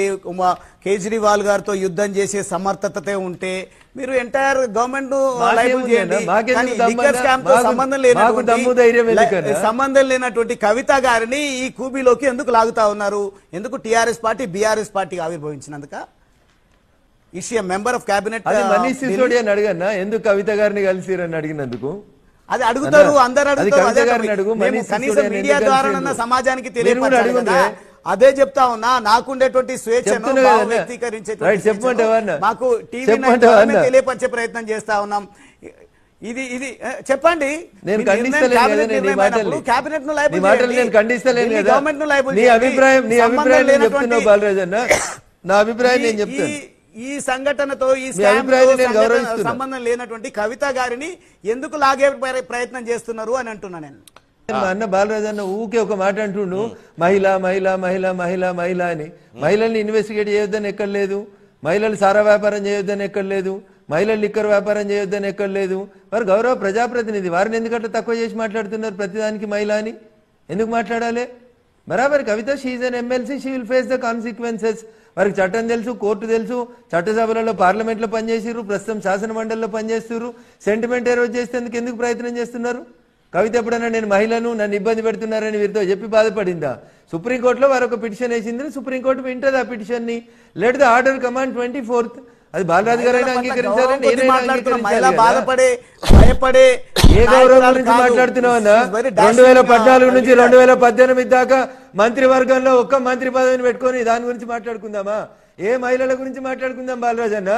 కేజ్రీవాల్ గారితో యుద్ధం చేసే సమర్థత ఉంటే మీరు ఎంటైర్ గవర్నమెంట్ సంబంధం లేనటువంటి సంబంధం లేనటువంటి కవిత గారిని ఈ కూబీలోకి ఎందుకు లాగుతా ఉన్నారు ఎందుకు టిఆర్ఎస్ పార్టీ బీఆర్ఎస్ పార్టీ ఆవిర్భవించినందుక మెంబర్ ఆఫ్ క్యాబినెట్ అని ఎందుకు కవిత గారిని కలిసిరని అడిగినందుకు అది అడుగుతారు అందరు మీడియా సమాజానికి అదే చెప్తా ఉన్నా నాకుండేటువంటి స్వేచ్ఛను తెలియపరిచే ప్రయత్నం చేస్తా ఉన్నాం ఇది ఇది చెప్పండి నేను ఖండిస్తలేను అభిప్రాయం నీ అభిప్రాయం నేను నా అభిప్రాయం నేను చెప్తాను ఈ సంఘటనతో ఈ సంబంధం లేనటువంటి కవిత గారిని ఎందుకు లాగే ప్రయత్నం చేస్తున్నారు అని అంటున్నా నేను మా అన్న బాలరాజు అన్న ఊకే ఒక మాట అంటుండు మహిళ మహిళ మహిళ మహిళ మహిళ అని మహిళల్ని ఇన్వెస్టిగేట్ చేయొద్దని ఎక్కడ లేదు మహిళలు సారా వ్యాపారం చేయొద్దని ఎక్కడ లేదు మహిళలు లిక్కర్ వ్యాపారం చేయొద్దని ఎక్కడ లేదు వారు గౌరవ ప్రజాప్రతినిధి వారిని ఎందుకంటే తక్కువ చేసి మాట్లాడుతున్నారు ప్రతిదానికి మహిళ అని ఎందుకు మాట్లాడాలి బరాబర్ Kavitha she MLC she will face the consequences వారికి చట్టం తెలుసు కోర్టు తెలుసు చట్టసభలలో పార్లమెంట్లో పనిచేసారు ప్రస్తుతం శాసన మండలిలో పనిచేస్తున్నారు సెంటిమెంట్ ఎరోజ్ చేసేందుకు ఎందుకు ప్రయత్నం చేస్తున్నారు కవిత ఎప్పుడైనా నేను మహిళను నన్ను ఇబ్బంది పెడుతున్నారని వీరితో చెప్పి బాధపడిందా సుప్రీంకోర్టులో వారు ఒక పిటిషన్ వేసింది సుప్రీంకోర్టు వింటది ఆ పిటిషన్ని let the order command twenty fourth అది బాలరాజు గారైనా అంగీకరించాలి నేనైనా బాధపడే భయపడే ఏ గౌరవం నుంచి మాట్లాడుతున్నావన్నా రెండు వేల పద్నాలుగు నుంచి రెండు వేల పద్దెనిమిది దాకా మంత్రివర్గంలో ఒక్క మంత్రి పదవిని పెట్టుకొని దాని గురించి మాట్లాడుకుందామా ఏ మహిళల గురించి మాట్లాడుకుందాం బాలరాజు అన్న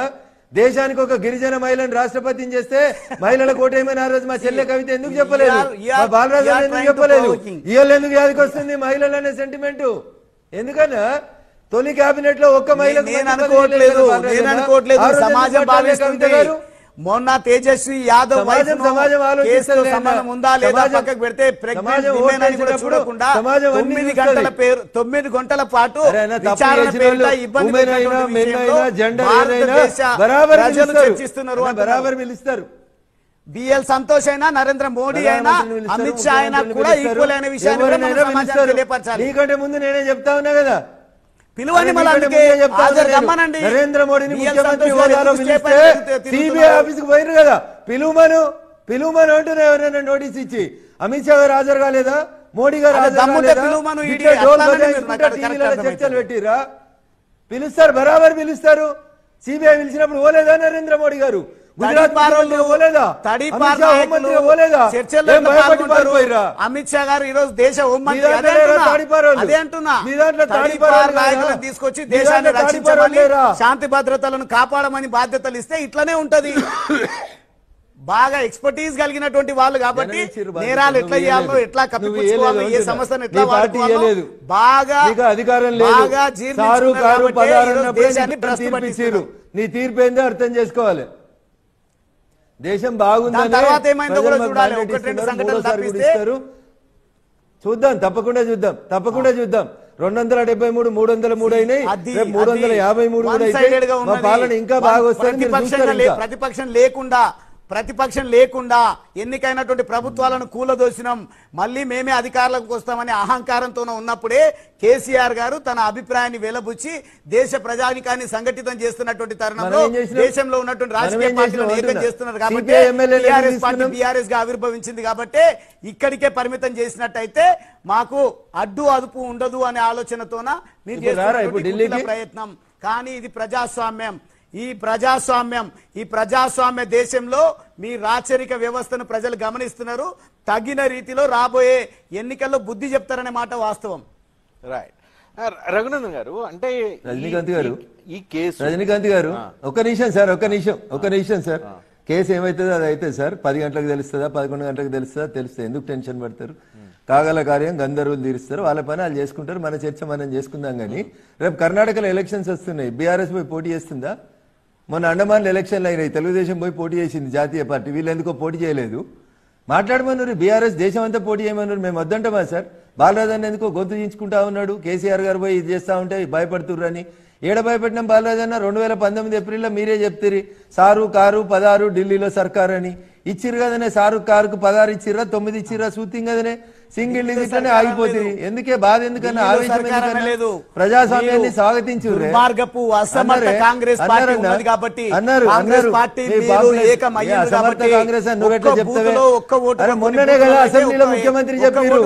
దేశానికి ఒక గిరిజన మహిళను రాష్ట్రపతిని చేస్తే మహిళల కోటేమని ఆ రోజు మా చెల్లె కవిత ఎందుకు చెప్పలేదు మా బాలరాజు ఎందుకు చెప్పలేదు ఇవాళ ఎందుకు వస్తుంది మహిళలు అనే సెంటిమెంట్ ఎందుకన్నా తొలి కేబినెట్ లో ఒక్క మహిళ నేను అనుకోవట్లేదు నేను అనుకోవట్లేదు సమాజం భావిస్తుంది మొన్న తేజస్వి యాదవ్ సంబంధం ఉందా లేదా పక్కకు పెడితే ప్రెగ్నెంట్ చూడకుండా తొమ్మిది గంటల పేరు తొమ్మిది గంటల పాటు ఇబ్బంది చర్చిస్తున్నారు బరాబర్ పిలుస్తారు బిఎల్ సంతోష్ అయినా నరేంద్ర మోడీ అయినా అమిత్ షా అయినా కూడా ఈక్వల్ అయిన విషయాన్ని తెలియపరచాలి నీకంటే ముందు నేనే చెప్తా ఉన్నా కదా పిలువని రమ్మనండి నరేంద్ర మోడీని సిబిఐ ఆఫీస్కి పోయినారు కదా పిలువమను పిలువమను ఎవరైనా నోటీస్ ఇచ్చి అమిత్ షా గారు హాజరు కాలేదా మోడీ గారు చర్చలు పెట్టిరా పిలుస్తారు బరాబర్ పిలుస్తారు సిబిఐ పిలిచినప్పుడు పోలేదా నరేంద్ర మోడీ గారు గుజరాత్ అమిత్ షా గారు ఈ రోజు దేశ హోంమంత్రి అదే అంటున్నా నాయకులను తీసుకొచ్చి దేశాన్ని రక్షించమని శాంతి భద్రతలను కాపాడమని బాధ్యతలు ఇస్తే ఇట్లనే ఉంటది బాగా ఎక్స్పర్టీస్ కలిగినటువంటి వాళ్ళు కాబట్టి నేరాలు ఎట్లా చేయాలో ఎట్లా కప్పిపుచ్చుకోవాలో ఏ సమస్యను ఎట్లా వాడుకోవాలో బాగా అధికారం బాగా జీర్ణించుకున్నారు దేశాన్ని నీ తీర్పు ఏందో అర్థం చేసుకోవాలి దేశం బాగుంది తర్వాత ఏమైందో కూడా చూడాలి ఒకటి రెండు సంఘటనలు తప్పిస్తే చూద్దాం తప్పకుండా చూద్దాం తప్పకుండా చూద్దాం రెండు వందల డెబ్బై మూడు మూడు వందల మూడు అయినాయి మూడు వందల యాభై మూడు పాలన ఇంకా బాగా వస్తాయి ప్రతిపక్షం లేకుండా ప్రతిపక్షం లేకుండా ఎన్నికైనటువంటి ప్రభుత్వాలను కూలదోసినాం మళ్ళీ మేమే అధికారులకు వస్తామనే అహంకారంతోనే ఉన్నప్పుడే కేసీఆర్ గారు తన అభిప్రాయాన్ని వెలబుచ్చి దేశ ప్రజానికాన్ని సంఘటితం చేస్తున్నటువంటి తరుణంలో దేశంలో ఉన్నటువంటి రాజకీయ పార్టీలను ఏకం చేస్తున్నారు కాబట్టి బీఆర్ఎస్ గా ఆవిర్భవించింది కాబట్టి ఇక్కడికే పరిమితం చేసినట్టయితే మాకు అడ్డు అదుపు ఉండదు అనే ఆలోచనతోన మీరు ప్రయత్నం కానీ ఇది ప్రజాస్వామ్యం ఈ ప్రజాస్వామ్యం ఈ ప్రజాస్వామ్య దేశంలో మీ రాచరిక వ్యవస్థను ప్రజలు గమనిస్తున్నారు తగిన రీతిలో రాబోయే ఎన్నికల్లో బుద్ధి చెప్తారనే మాట వాస్తవం రైట్ రఘునందన్ గారు అంటే రజనీకాంత్ గారు ఈ కేసు రజనీకాంత్ గారు ఒక నిమిషం సార్ ఒక నిమిషం ఒక నిమిషం సార్ కేసు ఏమవుతుందో అది అయితే సార్ పది గంటలకు తెలుస్తుందా పదకొండు గంటలకు తెలుస్తుందా తెలుస్తుంది ఎందుకు టెన్షన్ పడతారు hmm. కాగల కార్యం గంధర్వులు తీరుస్తారు వాళ్ళ పని వాళ్ళు చేసుకుంటారు మన చర్చ మనం చేసుకుందాం కానీ hmm. రేపు కర్ణాటకలో ఎలక్షన్స్ వస్తున్నాయి బీఆర్ఎస్ పోయి పోటీ చేస్తుందా మొన్న అండమాన్ ఎలక్షన్లు అయినాయి తెలుగుదేశం పోయి పోటీ చేసింది జాతీయ పార్టీ వీళ్ళు ఎందుకో పోటీ చేయలేదు మాట్లాడమన్నారు బీఆర్ఎస్ దేశం అంతా పోటీ చేయమన్నారు మేము వద్దంటామా సార్ బాలరాజన్ ఎందుకో గొంతు దించుకుంటా ఉన్నాడు కేసీఆర్ గారు పోయి ఇది చేస్తూ ఉంటే భయపడుతుర్రని ఏడ భయపెట్టినాం బాలరాజన్న రెండు వేల పంతొమ్మిది ఏప్రిల్లో మీరే చెప్తారు సారు కారు పదారు ఢిల్లీలో సర్కార్ అని ఇచ్చిరు కదనే సారు కారుకు పదారు ఇచ్చిర్రా తొమ్మిది ఇచ్చిర్రా సూతింగ్ కదనే సింగిల్ డిజిట్ అనే ఆగిపోతుంది ఎందుకే బాధ ఎందుకని ఆవేశం లేదు ప్రజాస్వామ్యాన్ని స్వాగతించు మార్గపు అసమర్థ కాంగ్రెస్ పార్టీ కాబట్టి అన్నారు కాంగ్రెస్ పార్టీ కాంగ్రెస్ మొన్ననే కదా అసెంబ్లీలో ముఖ్యమంత్రి చెప్పారు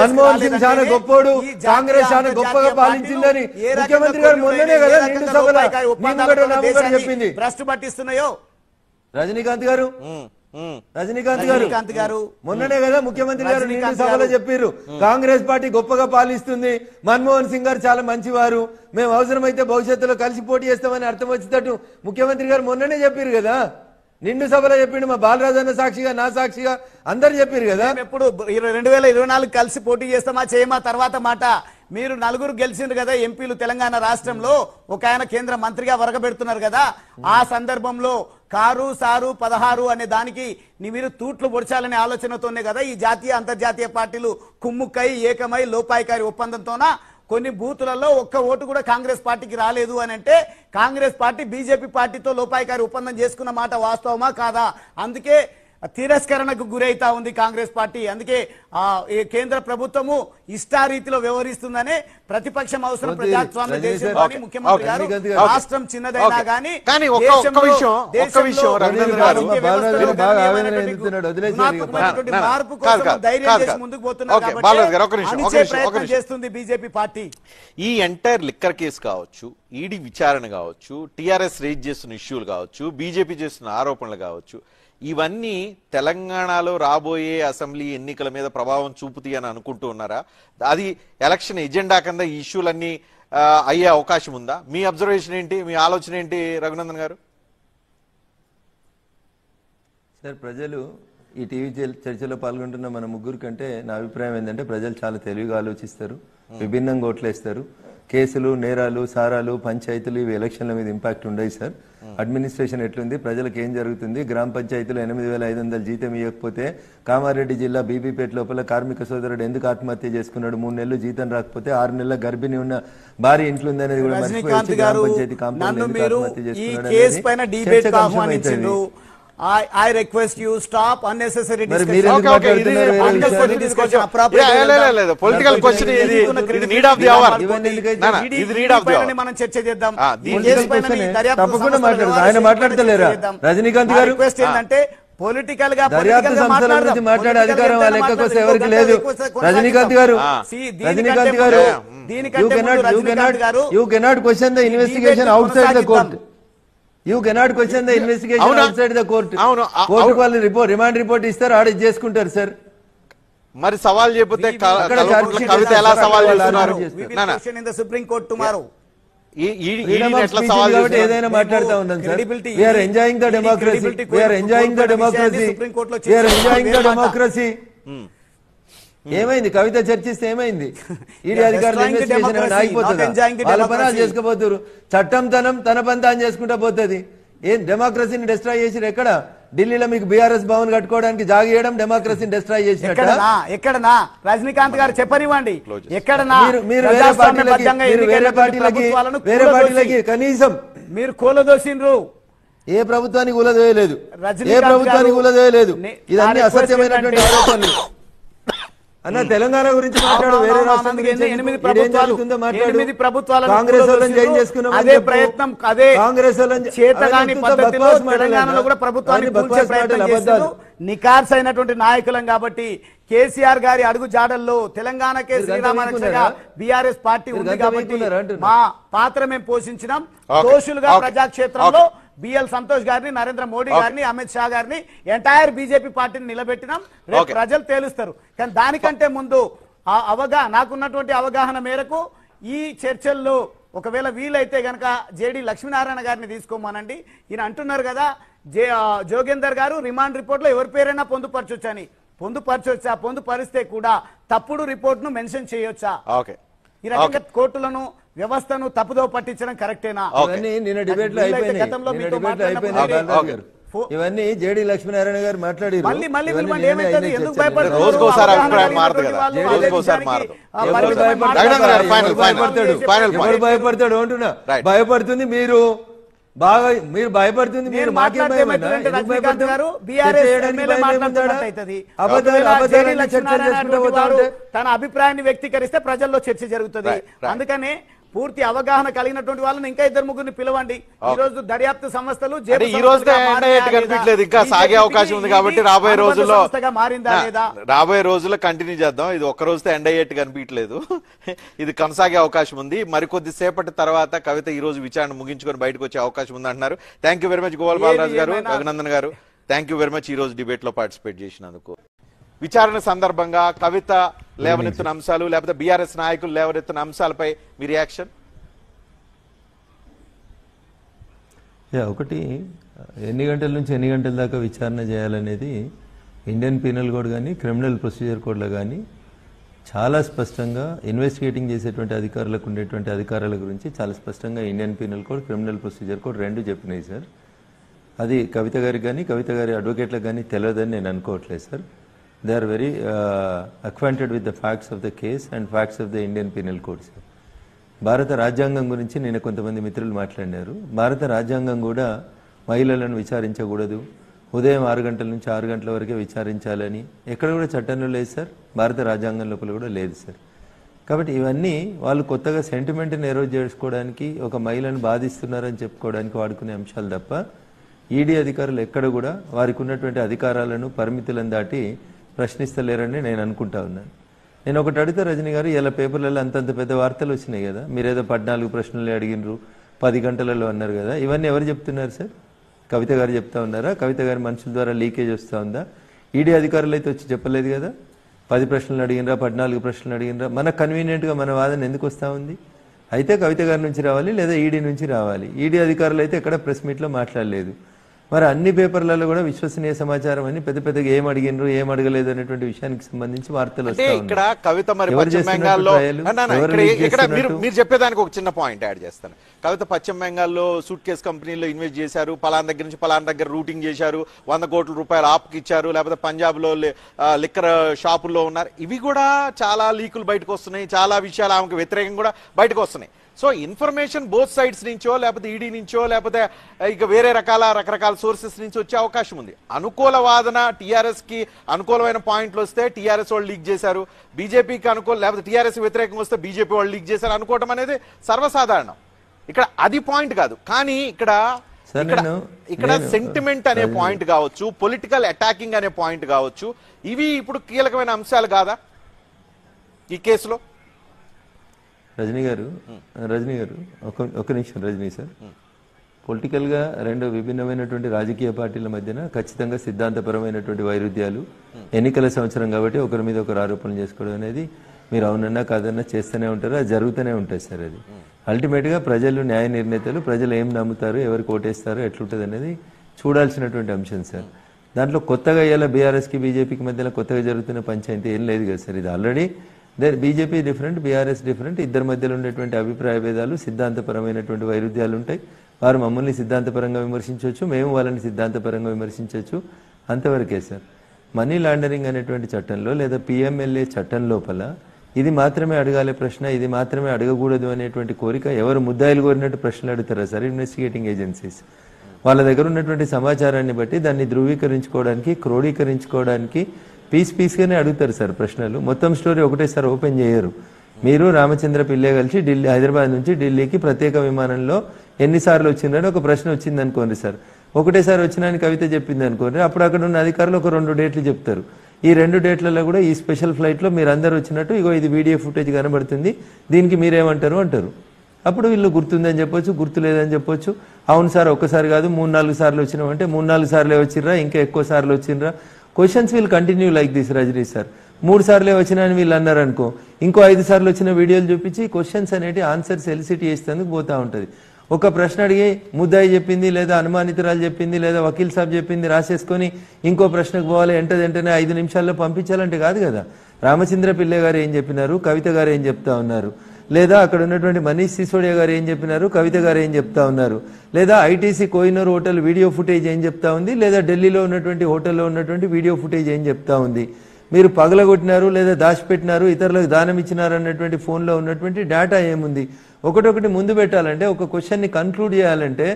మన్మోహన్ సింగ్ చాలా గొప్పోడు కాంగ్రెస్ చాలా గొప్పగా పాలించిందని ముఖ్యమంత్రి గారు మొన్ననే కదా నిండు సభలో చెప్పింది పట్టిస్తున్నాయో రజనీకాంత్ గారు రజనీకాంత్ గారు గారు మొన్ననే కదా ముఖ్యమంత్రి గారు సభలో చెప్పారు కాంగ్రెస్ పార్టీ గొప్పగా పాలిస్తుంది మన్మోహన్ సింగ్ గారు చాలా మంచివారు మేము అవసరమైతే భవిష్యత్తులో కలిసి పోటీ చేస్తామని అర్థం వచ్చేటట్టు ముఖ్యమంత్రి గారు మొన్ననే చెప్పారు కదా నిండు సభలో చెప్పిండు మా బాలరాజు అన్న సాక్షిగా నా సాక్షిగా అందరు చెప్పారు కదా ఎప్పుడు రెండు వేల ఇరవై నాలుగు కలిసి పోటీ చేస్తామా చేయమా తర్వాత మాట మీరు నలుగురు గెలిచిండ్రు కదా ఎంపీలు తెలంగాణ రాష్ట్రంలో ఒక ఆయన కేంద్ర మంత్రిగా వరగబెడుతున్నారు కదా ఆ సందర్భంలో కారు సారు పదహారు అనే దానికి నీ మీరు తూట్లు పొడిచాలనే ఆలోచనతోనే కదా ఈ జాతీయ అంతర్జాతీయ పార్టీలు కుమ్ముక్కై ఏకమై లోపాయికారి ఒప్పందంతోన కొన్ని బూతులలో ఒక్క ఓటు కూడా కాంగ్రెస్ పార్టీకి రాలేదు అని అంటే కాంగ్రెస్ పార్టీ బీజేపీ పార్టీతో లోపాయికారి ఒప్పందం చేసుకున్న మాట వాస్తవమా కాదా అందుకే తిరస్కరణకు గురైతా ఉంది కాంగ్రెస్ పార్టీ అందుకే ఆ కేంద్ర ప్రభుత్వము ఇష్టారీతిలో వ్యవహరిస్తుందనే ప్రతిపక్షం అవసరం ప్రజాస్వామ్య దేశంలో ముఖ్యమంత్రి గారు రాష్ట్రం చిన్నదైనా గానీ మార్పు ముందుకు పోతున్నారు చేస్తుంది బీజేపీ పార్టీ ఈ ఎంటైర్ లిక్కర్ కేసు కావచ్చు ఈడీ విచారణ కావచ్చు టిఆర్ఎస్ రేజ్ చేస్తున్న ఇష్యూలు కావచ్చు బీజేపీ చేస్తున్న ఆరోపణలు కావచ్చు ఇవన్నీ తెలంగాణలో రాబోయే అసెంబ్లీ ఎన్నికల మీద ప్రభావం చూపుతాయి అని అనుకుంటూ ఉన్నారా అది ఎలక్షన్ ఎజెండా కింద ఈ ఇష్యూలన్నీ అయ్యే అవకాశం ఉందా మీ అబ్జర్వేషన్ ఏంటి మీ ఆలోచన ఏంటి రఘునందన్ గారు సార్ ప్రజలు ఈ టీవీ చర్చలో పాల్గొంటున్న మన ముగ్గురు కంటే నా అభిప్రాయం ఏంటంటే ప్రజలు చాలా తెలివిగా ఆలోచిస్తారు విభిన్నంగా ఓట్లేస్తారు కేసులు నేరాలు సారాలు పంచాయతీలు ఇవి ఎలక్షన్ల మీద ఇంపాక్ట్ ఉండయి సార్ అడ్మినిస్ట్రేషన్ ఎట్లుంది ప్రజలకు ఏం జరుగుతుంది గ్రామ పంచాయతీలో ఎనిమిది వేల ఐదు వందలు జీతం ఇవ్వకపోతే కామారెడ్డి జిల్లా బీబీపేట లోపల కార్మిక సోదరుడు ఎందుకు ఆత్మహత్య చేసుకున్నాడు మూడు నెలలు జీతం రాకపోతే ఆరు నెలల గర్భిణి ఉన్న భారీ ఇంట్లో ఉంది అనేది కూడా మర్చిపోయి పంచాయతీ కాంపౌండ్ ఆత్మహత్య చేసుకున్నాడు I request you stop stop political ah, చేద్దాం రజనీకాంత్ గారు పొలిటికల్ గా మాట్లాడే అధికారం ఎవరికి లేదు రజనీకాంత్ గారు ah. Rajinikanth garu question the investigation outside the report remand report ఇస్తారు ఆడిట్ చేసుకుంటారు సార్ మరి సవాల్ చెప్పితే ఏదైనా మాట్లాడుతా డెమోక్రసీ డెమోక్రసీ డెమోక్రసీ ఏమైంది కవిత చర్చిస్తే ఏమైంది [LAUGHS] ఈడీ అధికారులు ఆగిపోతుంది చేసుకోబోతున్నారు చట్టం తనం తన పంతా అని చేసుకుంటా పోతుంది ఏం డెమోక్రసీని డిస్ట్రాయ్ చేసి ఎక్కడ ఢిల్లీలో మీకు బీఆర్ఎస్ భవన్ కట్టుకోవడానికి జాగియడం డెమోక్రసీని డిస్ట్రాయ్ చేసినట్టు ఎక్కడనా రజనీకాంత్ గారు చెప్పనివ్వండి ఎక్కడనా మీరు వేరే పార్టీలకి వేరే పార్టీలకి వేరే పార్టీలకి కనీసం మీరు కూలదోసిండ్రు ఏ ప్రభుత్వానికి కూలదోయలేదు ఏ ప్రభుత్వానికి కూలదోయలేదు ఇదన్నీ అసత్యమైనటువంటి ఆరోపణలు అన్న తెలంగాణ గురించి మాట్లాడు వేరే రాష్ట్రం ఎనిమిది ప్రభుత్వాలు ఎనిమిది కాంగ్రెస్ అదే ప్రయత్నం అదే కాంగ్రెస్ తెలంగాణలో కూడా ప్రభుత్వాన్ని నికార్స్ అయినటువంటి నాయకులం కాబట్టి కేసీఆర్ గారి అడుగు జాడల్లో తెలంగాణకే శ్రీరామారక్షగా బీఆర్ఎస్ పార్టీ ఉంది కాబట్టి మా పాత్ర మేము పోషించినాం దోషులుగా ప్రజాక్షేత్రంలో బిఎల్ సంతోష్ గారిని నరేంద్ర మోడీ గారిని అమిత్ షా గారిని ఎంటైర్ బీజేపీ పార్టీని నిలబెట్టినాం రేపు ప్రజలు తేలుస్తారు కానీ దానికంటే ముందు ఆ అవగాహన నాకున్నటువంటి అవగాహన మేరకు ఈ చర్చల్లో ఒకవేళ వీలైతే గనక జేడి లక్ష్మీనారాయణ గారిని తీసుకోమానండి ఈయన అంటున్నారు కదా జే జోగేందర్ గారు రిమాండ్ రిపోర్ట్లో ఎవరి పేరైనా పొందుపరచొచ్చని పొందుపరచొచ్చా పొందుపరిస్తే కూడా తప్పుడు రిపోర్ట్ను మెన్షన్ చేయొచ్చా ఈ రకంగా కోర్టులను వ్యవస్థను తప్పుదో పట్టించడం కరెక్టేనా డిబేట్ లో ఇవన్నీ జేడి లక్ష్మీనారాయణ గారు మాట్లాడి భయపడతాడు అంటున్నా భయపడుతుంది మీరు బాగా మీరు భయపడుతుంది మీరు మాకే తన అభిప్రాయాన్ని వ్యక్తీకరిస్తే ప్రజల్లో చర్చ జరుగుతుంది అందుకని పూర్తి అవగాహన కలిగినటువంటి వాళ్ళని ఇంకా ఇద్దరు ముగ్గురిని పిలవండి ఈ రోజు దర్యాప్తు సంస్థలు ఈ రోజు కనిపించలేదు ఇంకా సాగే అవకాశం ఉంది కాబట్టి రాబోయే రోజుల్లో మారిందా లేదా రాబోయే రోజుల్లో కంటిన్యూ చేద్దాం ఇది ఒక్క రోజుతో ఎండ్ అయ్యేట్టు కనిపించలేదు ఇది కొనసాగే అవకాశం ఉంది మరికొద్ది సేపటి తర్వాత కవిత ఈ రోజు విచారణ ముగించుకొని బయటకు వచ్చే అవకాశం ఉంది అంటున్నారు thank very much Gopal Balaraju garu Abhinandan గారు థ్యాంక్ వెరీ మచ్ ఈ రోజు డిబేట్ లో పార్టిసిపేట్ చేసినందుకు విచారణ సందర్భంగా కవిత లేవనెత్తిన అంశాలు లేకపోతే బీఆర్ఎస్ నాయకులు లేవనెత్తిన అంశాలపై మీ రియాక్షన్ యా ఒకటి ఎన్ని గంటల నుంచి ఎన్ని గంటల దాకా విచారణ చేయాలనేది ఇండియన్ పీనల్ కోడ్ కానీ క్రిమినల్ ప్రొసీజర్ కోడ్లో కానీ చాలా స్పష్టంగా ఇన్వెస్టిగేటింగ్ చేసేటువంటి అధికారులకు ఉండేటువంటి అధికారాల గురించి చాలా స్పష్టంగా Indian penal code criminal procedure code రెండు చెప్పినాయి సార్ అది కవిత గారికి కానీ కవిత గారి అడ్వకేట్లకు కానీ తెలియదని నేను అనుకోవట్లేదు sir they are very uh, acquainted with the facts of the case and facts of the Indian Penal Code, భారత రాజ్యాంగం గురించి నేను కొంతమంది మిత్రులు మాట్లాడారు భారత రాజ్యాంగం కూడా మహిళలను విచారించకూడదు ఉదయం ఆరు గంటల నుంచి ఆరు గంటల వరకే విచారించాలని ఎక్కడ కూడా చట్టంలో లేదు సార్ భారత రాజ్యాంగం లోపల కూడా లేదు సార్ కాబట్టి ఇవన్నీ వాళ్ళు కొత్తగా సెంటిమెంట్ని ఎరోజ్ చేసుకోవడానికి ఒక మహిళను బాధిస్తున్నారని చెప్పుకోవడానికి వాడుకునే అంశాలు తప్ప ఈడీ అధికారులు ఎక్కడ కూడా వారికి ఉన్నటువంటి అధికారాలను పరిమితులను దాటి ప్రశ్నిస్తలేరని నేను అనుకుంటా ఉన్నాను నేను ఒకటి అడిగితే రజనీ గారు ఇలా పేపర్లలో అంతంత పెద్ద వార్తలు వచ్చినాయి కదా మీరేదో పద్నాలుగు ప్రశ్నలు అడిగినరు పది గంటలలో అన్నారు కదా ఇవన్నీ ఎవరు చెప్తున్నారు సార్ కవిత గారు చెప్తా ఉన్నారా కవిత గారి మనుషుల ద్వారా లీకేజ్ వస్తూ ఉందా ఈడీ అధికారులు అయితే వచ్చి చెప్పలేదు కదా పది ప్రశ్నలు అడిగినరా పద్నాలుగు ప్రశ్నలు అడిగినరా మన కన్వీనియంట్గా మన వాదన ఎందుకు వస్తూ ఉంది అయితే కవిత గారి నుంచి రావాలి లేదా ఈడీ నుంచి రావాలి ఈడీ అధికారులు అయితే ఎక్కడ ప్రెస్ మీట్లో మాట్లాడలేదు మరి అన్ని పేపర్లలో కూడా విశ్వసనీయ సమాచారం అని పెద్ద పెద్దగా ఏం అడిగినారు ఏం అడగలేదు అనేటువంటి విషయానికి సంబంధించి వార్తలు ఇక్కడ కవిత మరి పశ్చిమ బెంగాల్లో ఇక్కడ మీరు చెప్పేదానికి ఒక చిన్న పాయింట్ యాడ్ చేస్తాను కవిత పశ్చిమ బెంగాల్లో సూట్ కేస్ కంపెనీలో ఇన్వెస్ట్ చేశారు పలాన్ దగ్గర నుంచి పలాన్ దగ్గర రూటింగ్ చేశారు వంద కోట్ల రూపాయలు ఆప్కి ఇచ్చారు లేకపోతే లో లిక్కర్ షాపుల్లో ఉన్నారు ఇవి కూడా చాలా లీకులు బయటకు వస్తున్నాయి చాలా విషయాలు ఆమెకు వ్యతిరేకం కూడా బయటకు వస్తున్నాయి సో ఇన్ఫర్మేషన్ బోత్ సైడ్స్ నుంచో లేకపోతే ఈడీ నుంచో లేకపోతే ఇక వేరే రకాల రకరకాల సోర్సెస్ నుంచి వచ్చే అవకాశం ఉంది అనుకూల వాదన టీఆర్ఎస్కి అనుకూలమైన పాయింట్లు వస్తే టీఆర్ఎస్ వాళ్ళు లీక్ చేశారు బీజేపీకి అనుకూల లేకపోతే టీఆర్ఎస్ వ్యతిరేకంగా వస్తే బీజేపీ వాళ్ళు లీక్ చేశారు అనుకోవటం అనేది సర్వసాధారణం ఇక్కడ అది పాయింట్ కాదు కానీ ఇక్కడ ఇక్కడ సెంటిమెంట్ అనే పాయింట్ కావచ్చు పొలిటికల్ అటాకింగ్ అనే పాయింట్ కావచ్చు ఇవి ఇప్పుడు కీలకమైన అంశాలు కాదా ఈ కేసులో రజనీ గారు రజనీ గారు ఒక ఒక నిమిషం రజనీ సార్ పొలిటికల్గా రెండు విభిన్నమైనటువంటి రాజకీయ పార్టీల మధ్యన ఖచ్చితంగా సిద్ధాంతపరమైనటువంటి వైరుధ్యాలు ఎన్నికల సంవత్సరం కాబట్టి ఒకరి మీద ఒకరు ఆరోపణలు చేసుకోవడం అనేది మీరు అవునన్నా కాదన్నా చేస్తూనే ఉంటారు అది జరుగుతూనే ఉంటుంది సార్ అది అల్టిమేట్గా ప్రజలు న్యాయ నిర్ణేతలు ప్రజలు ఏం నమ్ముతారు ఎవరికి ఓటేస్తారు ఎట్లుంటుంది అనేది చూడాల్సినటువంటి అంశం సార్ దాంట్లో కొత్తగా ఇలా బీఆర్ఎస్కి బీజేపీకి మధ్యలో కొత్తగా జరుగుతున్న పంచాయతీ ఏం లేదు కదా సార్ ఇది already there BJP different BRS different ఇద్దరి మధ్యలో ఉండేటువంటి అభిప్రాయ భేదాలు సిద్ధాంతపరమైనటువంటి వైరుధ్యాలు ఉంటాయి వారు మమ్మల్ని సిద్ధాంతపరంగా విమర్శించవచ్చు మేము వాళ్ళని సిద్ధాంతపరంగా విమర్శించవచ్చు అంతవరకే సార్ మనీ లాండరింగ్ అనేటువంటి చట్టంలో లేదా పిఎంఎల్ఏ చట్టం లోపల ఇది మాత్రమే అడగాలి ప్రశ్న ఇది మాత్రమే అడగకూడదు అనేటువంటి కోరిక ఎవరు ముద్దాయిలు కోరినట్టు ప్రశ్నలు అడుగుతారా సార్ ఇన్వెస్టిగేటింగ్ ఏజెన్సీస్ వాళ్ళ దగ్గర ఉన్నటువంటి సమాచారాన్ని బట్టి దాన్ని ధృవీకరించుకోవడానికి క్రోడీకరించుకోవడానికి పీస్ పీస్గానే అడుగుతారు సార్ ప్రశ్నలు మొత్తం స్టోరీ ఒకటేసారి ఓపెన్ చేయరు మీరు రామచంద్ర పిల్లే కలిసి ఢిల్లీ హైదరాబాద్ నుంచి ఢిల్లీకి ప్రత్యేక విమానంలో ఎన్నిసార్లు వచ్చిందని ఒక ప్రశ్న వచ్చింది అనుకోండి సార్ ఒకటేసారి వచ్చినాని కవిత చెప్పింది అనుకోండి అప్పుడు అక్కడ ఉన్న అధికారులు ఒక రెండు డేట్లు చెప్తారు ఈ రెండు డేట్లలో కూడా ఈ స్పెషల్ ఫ్లైట్లో మీరు అందరు వచ్చినట్టు ఇగో ఇది వీడియో ఫుటేజ్ కనబడుతుంది దీనికి మీరేమంటారు అంటారు అప్పుడు వీళ్ళు గుర్తుందని చెప్పొచ్చు గుర్తు లేదని చెప్పొచ్చు అవును సార్ ఒక్కసారి కాదు మూడు నాలుగు సార్లు వచ్చినామంటే మూడు నాలుగు సార్లు వచ్చిర్రా ఇంకా ఎక్కువ సార్లు వచ్చిండ్రా questions will continue like this Rajani sir మూడు సార్లే అని వీళ్ళు అన్నారు అనుకో ఇంకో ఐదు సార్లు వచ్చిన వీడియోలు చూపించి క్వశ్చన్స్ అనేటి ఆన్సర్స్ ఎలిసిటీ చేసేందుకు పోతూ ఉంటుంది ఒక ప్రశ్న అడిగి ముద్దాయి చెప్పింది లేదా అనుమానితురాలు చెప్పింది లేదా వకీల్ సాబ్ చెప్పింది రాసేసుకొని ఇంకో ప్రశ్నకు పోవాలి ఎంటది వెంటనే ఐదు నిమిషాల్లో పంపించాలంటే కాదు కదా రామచంద్ర పిల్లే గారు ఏం చెప్పినారు కవిత గారు ఏం చెప్తా ఉన్నారు లేదా అక్కడ ఉన్నటువంటి మనీష్ సిసోడియా గారు ఏం చెప్పినారు కవిత గారు ఏం చెప్తా ఉన్నారు లేదా ITC Kohinoor hotel video footage ఏం చెప్తా ఉంది లేదా ఢిల్లీలో ఉన్నటువంటి హోటల్లో ఉన్నటువంటి వీడియో ఫుటేజ్ ఏం చెప్తా ఉంది మీరు పగలగొట్టినారు లేదా దాచిపెట్టినారు ఇతరులకు దానం ఇచ్చినారు అన్నటువంటి ఫోన్లో ఉన్నటువంటి డేటా ఏముంది ఒకటొకటి ముందు పెట్టాలంటే ఒక క్వశ్చన్ని కన్క్లూడ్ చేయాలంటే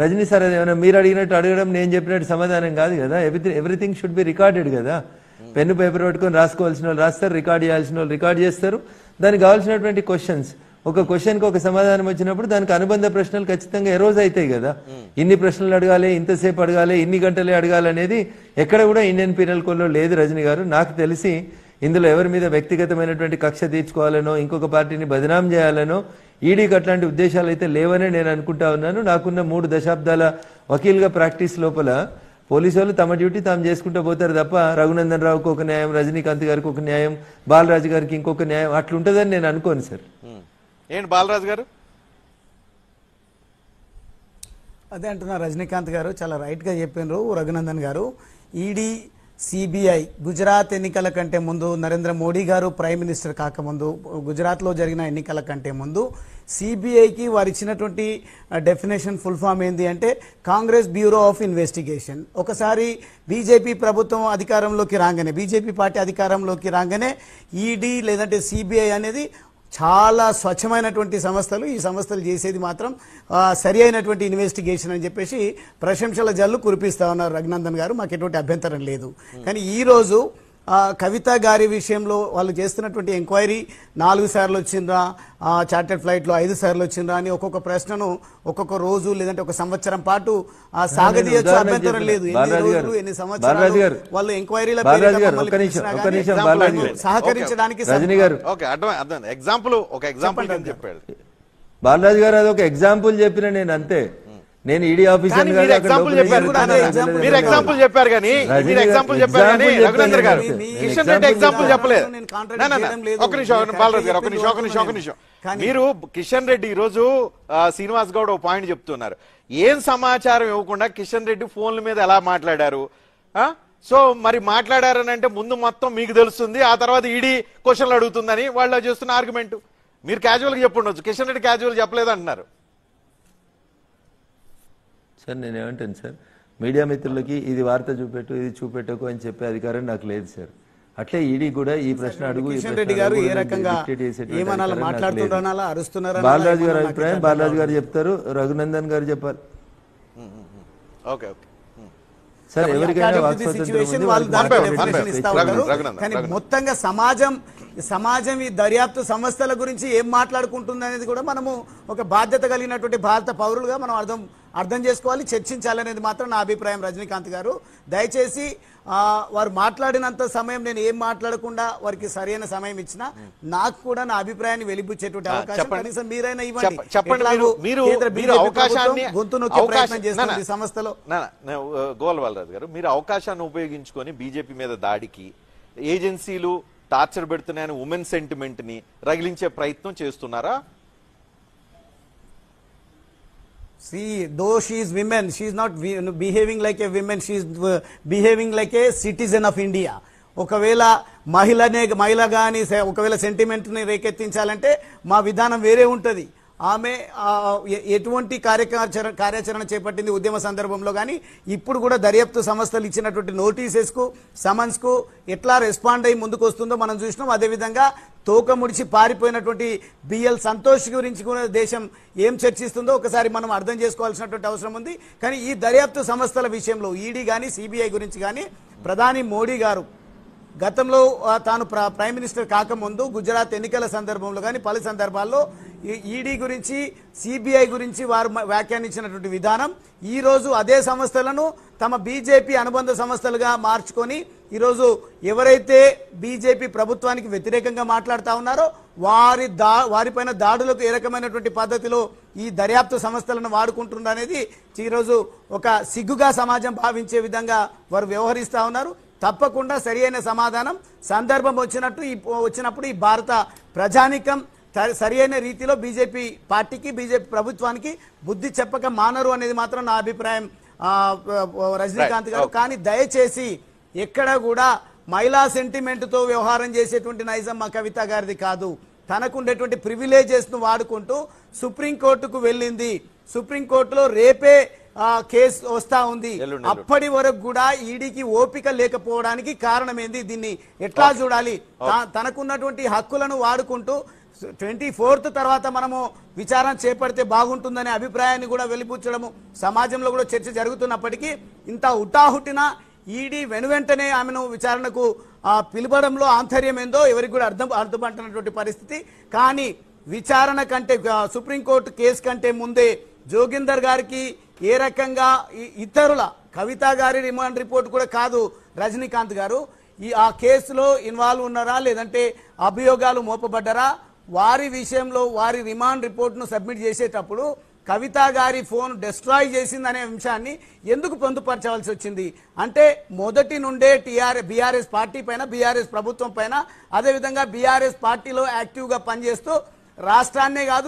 రజనీ సార్ ఏమైనా మీరు అడిగినట్టు అడగడం నేను చెప్పినట్టు సమాధానం కాదు కదా every everything should be recorded కదా hmm. పెన్ను పేపర్ పట్టుకొని రాసుకోవాల్సిన వాళ్ళు రాస్తారు రికార్డ్ చేయాల్సిన వాళ్ళు రికార్డ్ చేస్తారు దానికి కావాల్సినటువంటి క్వశ్చన్స్ ఒక క్వశ్చన్కి ఒక సమాధానం వచ్చినప్పుడు దానికి అనుబంధ ప్రశ్నలు ఖచ్చితంగా ఎరోజ్ అవుతాయి కదా hmm. ఇన్ని ప్రశ్నలు అడగాలి ఇంతసేపు అడగాలి ఇన్ని గంటలే అడగాలి అనేది ఎక్కడ కూడా ఇండియన్ పీనల్ కోడ్లో లేదు రజనీ గారు నాకు తెలిసి ఇందులో ఎవరి మీద వ్యక్తిగతమైనటువంటి కక్ష తీర్చుకోవాలనో ఇంకొక పార్టీని బదనాం చేయాలనో ఈడీకి e అట్లాంటి ఉద్దేశాలు అయితే లేవనే నేను అనుకుంటా ఉన్నాను నాకున్న మూడు దశాబ్దాల వకీల్గా ప్రాక్టీస్ లోపల పోలీసు వాళ్ళు తమ డ్యూటీ తాము చేసుకుంటూ పోతారు తప్ప రఘునందన్ రావుకి ఒక న్యాయం రజనీకాంత్ గారికి ఒక న్యాయం బాలరాజు గారికి ఇంకొక న్యాయం అట్లుంటుందని నేను అనుకోను సార్ ఏంటి బాలరాజు గారు అదే అంటున్నారు రజనీకాంత్ గారు చాలా రైట్గా చెప్పినారు రఘునందన్ గారు ఈడీ సిబిఐ గుజరాత్ ఎన్నికల కంటే ముందు నరేంద్ర మోడీ గారు ప్రైమ్ మినిస్టర్ కాకముందు గుజరాత్లో జరిగిన ఎన్నికల కంటే ముందు సిబిఐకి వారు ఇచ్చినటువంటి డెఫినేషన్ ఫుల్ ఫామ్ ఏంటి అంటే కాంగ్రెస్ బ్యూరో ఆఫ్ ఇన్వెస్టిగేషన్ ఒకసారి బీజేపీ ప్రభుత్వం అధికారంలోకి రాగానే బీజేపీ పార్టీ అధికారంలోకి రాగానే ఈడీ లేదంటే సిబిఐ అనేది చాలా స్వచ్ఛమైనటువంటి సంస్థలు ఈ సంస్థలు చేసేది మాత్రం సరి అయినటువంటి ఇన్వెస్టిగేషన్ అని చెప్పేసి ప్రశంసల జల్లు కురిపిస్తా ఉన్నారు రఘునందన్ గారు మాకు ఎటువంటి అభ్యంతరం లేదు కానీ ఈరోజు కవిత గారి విషయంలో వాళ్ళు చేస్తున్నటువంటి ఎంక్వైరీ నాలుగు సార్లు వచ్చిందా చార్టెడ్ ఫ్లైట్లో ఐదు సార్లు వచ్చిందా అని ఒక్కొక్క ప్రశ్నను ఒక్కొక్క రోజు లేదంటే ఒక సంవత్సరం పాటు సాగదీయచ్చు అభ్యంతరం లేదు ఎన్ని సంవత్సరాలు వాళ్ళు ఎంక్వైరీల సహకరించడానికి ఎగ్జాంపుల్ ఒక ఎగ్జాంపుల్ చెప్పాడు బాలరాజు గారు ఒక ఎగ్జాంపుల్ చెప్పిన నేను అంతే నేను ఈడీ ఆఫీసర్ మీరు ఎగ్జాంపుల్ చెప్పారు మీరు ఎగ్జాంపుల్ చెప్పారు కానీ మీరు ఎగ్జాంపుల్ చెప్పారు కానీ రఘునందర్ గారు కిషన్ రెడ్డి ఎగ్జాంపుల్ చెప్పలేదు ఒక నిమిషం బాలరాజు గారు ఒక నిమిషం ఒక నిమిషం ఒక నిమిషం మీరు కిషన్ రెడ్డి ఈ రోజు శ్రీనివాస్ గౌడ్ ఒక పాయింట్ చెప్తున్నారు ఏం సమాచారం ఇవ్వకుండా కిషన్ రెడ్డి ఫోన్ల మీద ఎలా మాట్లాడారు సో మరి మాట్లాడారని అంటే ముందు మొత్తం మీకు తెలుస్తుంది ఆ తర్వాత ఈడీ క్వశ్చన్లు అడుగుతుందని వాళ్ళు చేస్తున్న ఆర్గ్యుమెంట్ మీరు క్యాజువల్గా చెప్పుండొచ్చు కిషన్ రెడ్డి క్యాజువల్ చెప్పలేదు అంటున్నారు సార్ నేనేమంటాను సార్ మీడియా మిత్రులకి ఇది వార్త చూపెట్టు ఇది చూపెట్టకు అని చెప్పే అధికారం నాకు లేదు సార్ అట్లే ఈడీ కూడా ఈ ప్రశ్న అడుగు గారు రకంగా బాలరాజు గారు అభిప్రాయం బాలరాజు గారు చెప్తారు రఘునందన్ గారు చెప్పాలి సార్ ఎవరికైనా కానీ మొత్తంగా సమాజం సమాజం ఈ దర్యాప్తు సంస్థల గురించి ఏం మాట్లాడుకుంటుంది అనేది కూడా మనము ఒక బాధ్యత కలిగినటువంటి భారత పౌరులుగా మనం అర్థం అర్థం చేసుకోవాలి చర్చించాలనేది మాత్రం నా అభిప్రాయం రజనీకాంత్ గారు దయచేసి వారు మాట్లాడినంత సమయం నేను ఏం మాట్లాడకుండా వారికి సరైన సమయం ఇచ్చిన నాకు కూడా నా అభిప్రాయాన్ని వెలిపుచ్చేటువంటి అవకాశం మీరైనా ఇవ్వండి చెప్పండి అవకాశాన్ని గొంతు ప్రయత్నం చేస్తున్నారు సంస్థలో గోల్వాలరాజు గారు మీరు అవకాశాన్ని ఉపయోగించుకొని బీజేపీ మీద దాడికి ఏజెన్సీలు టార్చర్ పెడుతున్నాయని ఉమెన్ సెంటిమెంట్ ని రగిలించే ప్రయత్నం చేస్తున్నారా See, though she is women, she is not behaving like a woman, she is behaving like a citizen of India. ఒకవేళ మహిళనే మహిళ కానీ ఒకవేళ సెంటిమెంట్ని రేకెత్తించాలంటే మా విధానం వేరే ఉంటుంది ఆమె ఎటువంటి కార్యచరణ కార్యాచరణ చేపట్టింది ఉద్యమ సందర్భంలో కానీ ఇప్పుడు కూడా దర్యాప్తు సంస్థలు ఇచ్చినటువంటి నోటీసెస్కు సమన్స్కు ఎట్లా రెస్పాండ్ అయ్యి ముందుకు వస్తుందో మనం చూసినాం అదేవిధంగా తోక ముడిచి పారిపోయినటువంటి బిఎల్ సంతోష్ గురించి కూడా దేశం ఏం చర్చిస్తుందో ఒకసారి మనం అర్థం చేసుకోవాల్సినటువంటి అవసరం ఉంది కానీ ఈ దర్యాప్తు సంస్థల విషయంలో ఈడీ కానీ సిబిఐ గురించి కానీ ప్రధాని మోడీ గారు గతంలో తాను ప్రైమ్ మినిస్టర్ కాకముందు గుజరాత్ ఎన్నికల సందర్భంలో కానీ పలు సందర్భాల్లో ఈడీ గురించి సిబిఐ గురించి వారు వ్యాఖ్యానించినటువంటి విధానం ఈరోజు అదే సంస్థలను తమ బీజేపీ అనుబంధ సంస్థలుగా మార్చుకొని ఈరోజు ఎవరైతే బీజేపీ ప్రభుత్వానికి వ్యతిరేకంగా మాట్లాడుతూ ఉన్నారో వారి దా వారిపైన దాడులకు ఏ రకమైనటువంటి పద్ధతిలో ఈ దర్యాప్తు సంస్థలను వాడుకుంటుండనేది ఈరోజు ఒక సిగ్గుగా సమాజం భావించే విధంగా వారు వ్యవహరిస్తూ ఉన్నారు తప్పకుండా సరియైన సమాధానం సందర్భం వచ్చినట్టు వచ్చినప్పుడు ఈ భారత ప్రజానికం సరియైన రీతిలో బీజేపీ పార్టీకి బీజేపీ ప్రభుత్వానికి బుద్ధి చెప్పక మానరు అనేది మాత్రం నా అభిప్రాయం రజనీకాంత్ గారు కానీ దయచేసి ఎక్కడ కూడా మహిళా సెంటిమెంట్తో వ్యవహారం చేసేటువంటి నైజం మా కవిత గారిది కాదు తనకుండేటువంటి ను వాడుకుంటూ సుప్రీంకోర్టుకు వెళ్ళింది సుప్రీంకోర్టులో రేపే కేసు వస్తా ఉంది అప్పటి వరకు కూడా ఈడీకి ఓపిక లేకపోవడానికి కారణం ఏంది దీన్ని ఎట్లా చూడాలి తనకున్నటువంటి హక్కులను వాడుకుంటూ ట్వంటీ ఫోర్త్ తర్వాత మనము విచారణ చేపడితే బాగుంటుందనే అభిప్రాయాన్ని కూడా వెలిపూచడము సమాజంలో కూడా చర్చ జరుగుతున్నప్పటికీ ఇంత హుటాహుటిన ఈడీ వెనువెంటనే ఆమెను విచారణకు పిలవడంలో ఆంతర్యం ఏందో ఎవరికి కూడా అర్థం అర్థమంటున్నటువంటి పరిస్థితి కానీ విచారణ కంటే సుప్రీంకోర్టు కేసు కంటే ముందే జోగిందర్ గారికి ఏ రకంగా ఇతరుల కవిత గారి రిమాండ్ రిపోర్ట్ కూడా కాదు రజనీకాంత్ గారు ఈ ఆ కేసులో ఇన్వాల్వ్ ఉన్నారా లేదంటే అభియోగాలు మోపబడ్డారా వారి విషయంలో వారి రిమాండ్ రిపోర్ట్ను సబ్మిట్ చేసేటప్పుడు కవిత గారి ఫోన్ డిస్ట్రాయ్ అనే అంశాన్ని ఎందుకు పొందుపరచవలసి వచ్చింది అంటే మొదటి నుండే టీఆర్ఎస్ బీఆర్ఎస్ పార్టీ పైన బీఆర్ఎస్ ప్రభుత్వం పైన అదేవిధంగా బీఆర్ఎస్ పార్టీలో యాక్టివ్గా పనిచేస్తూ రాష్ట్రాన్నే కాదు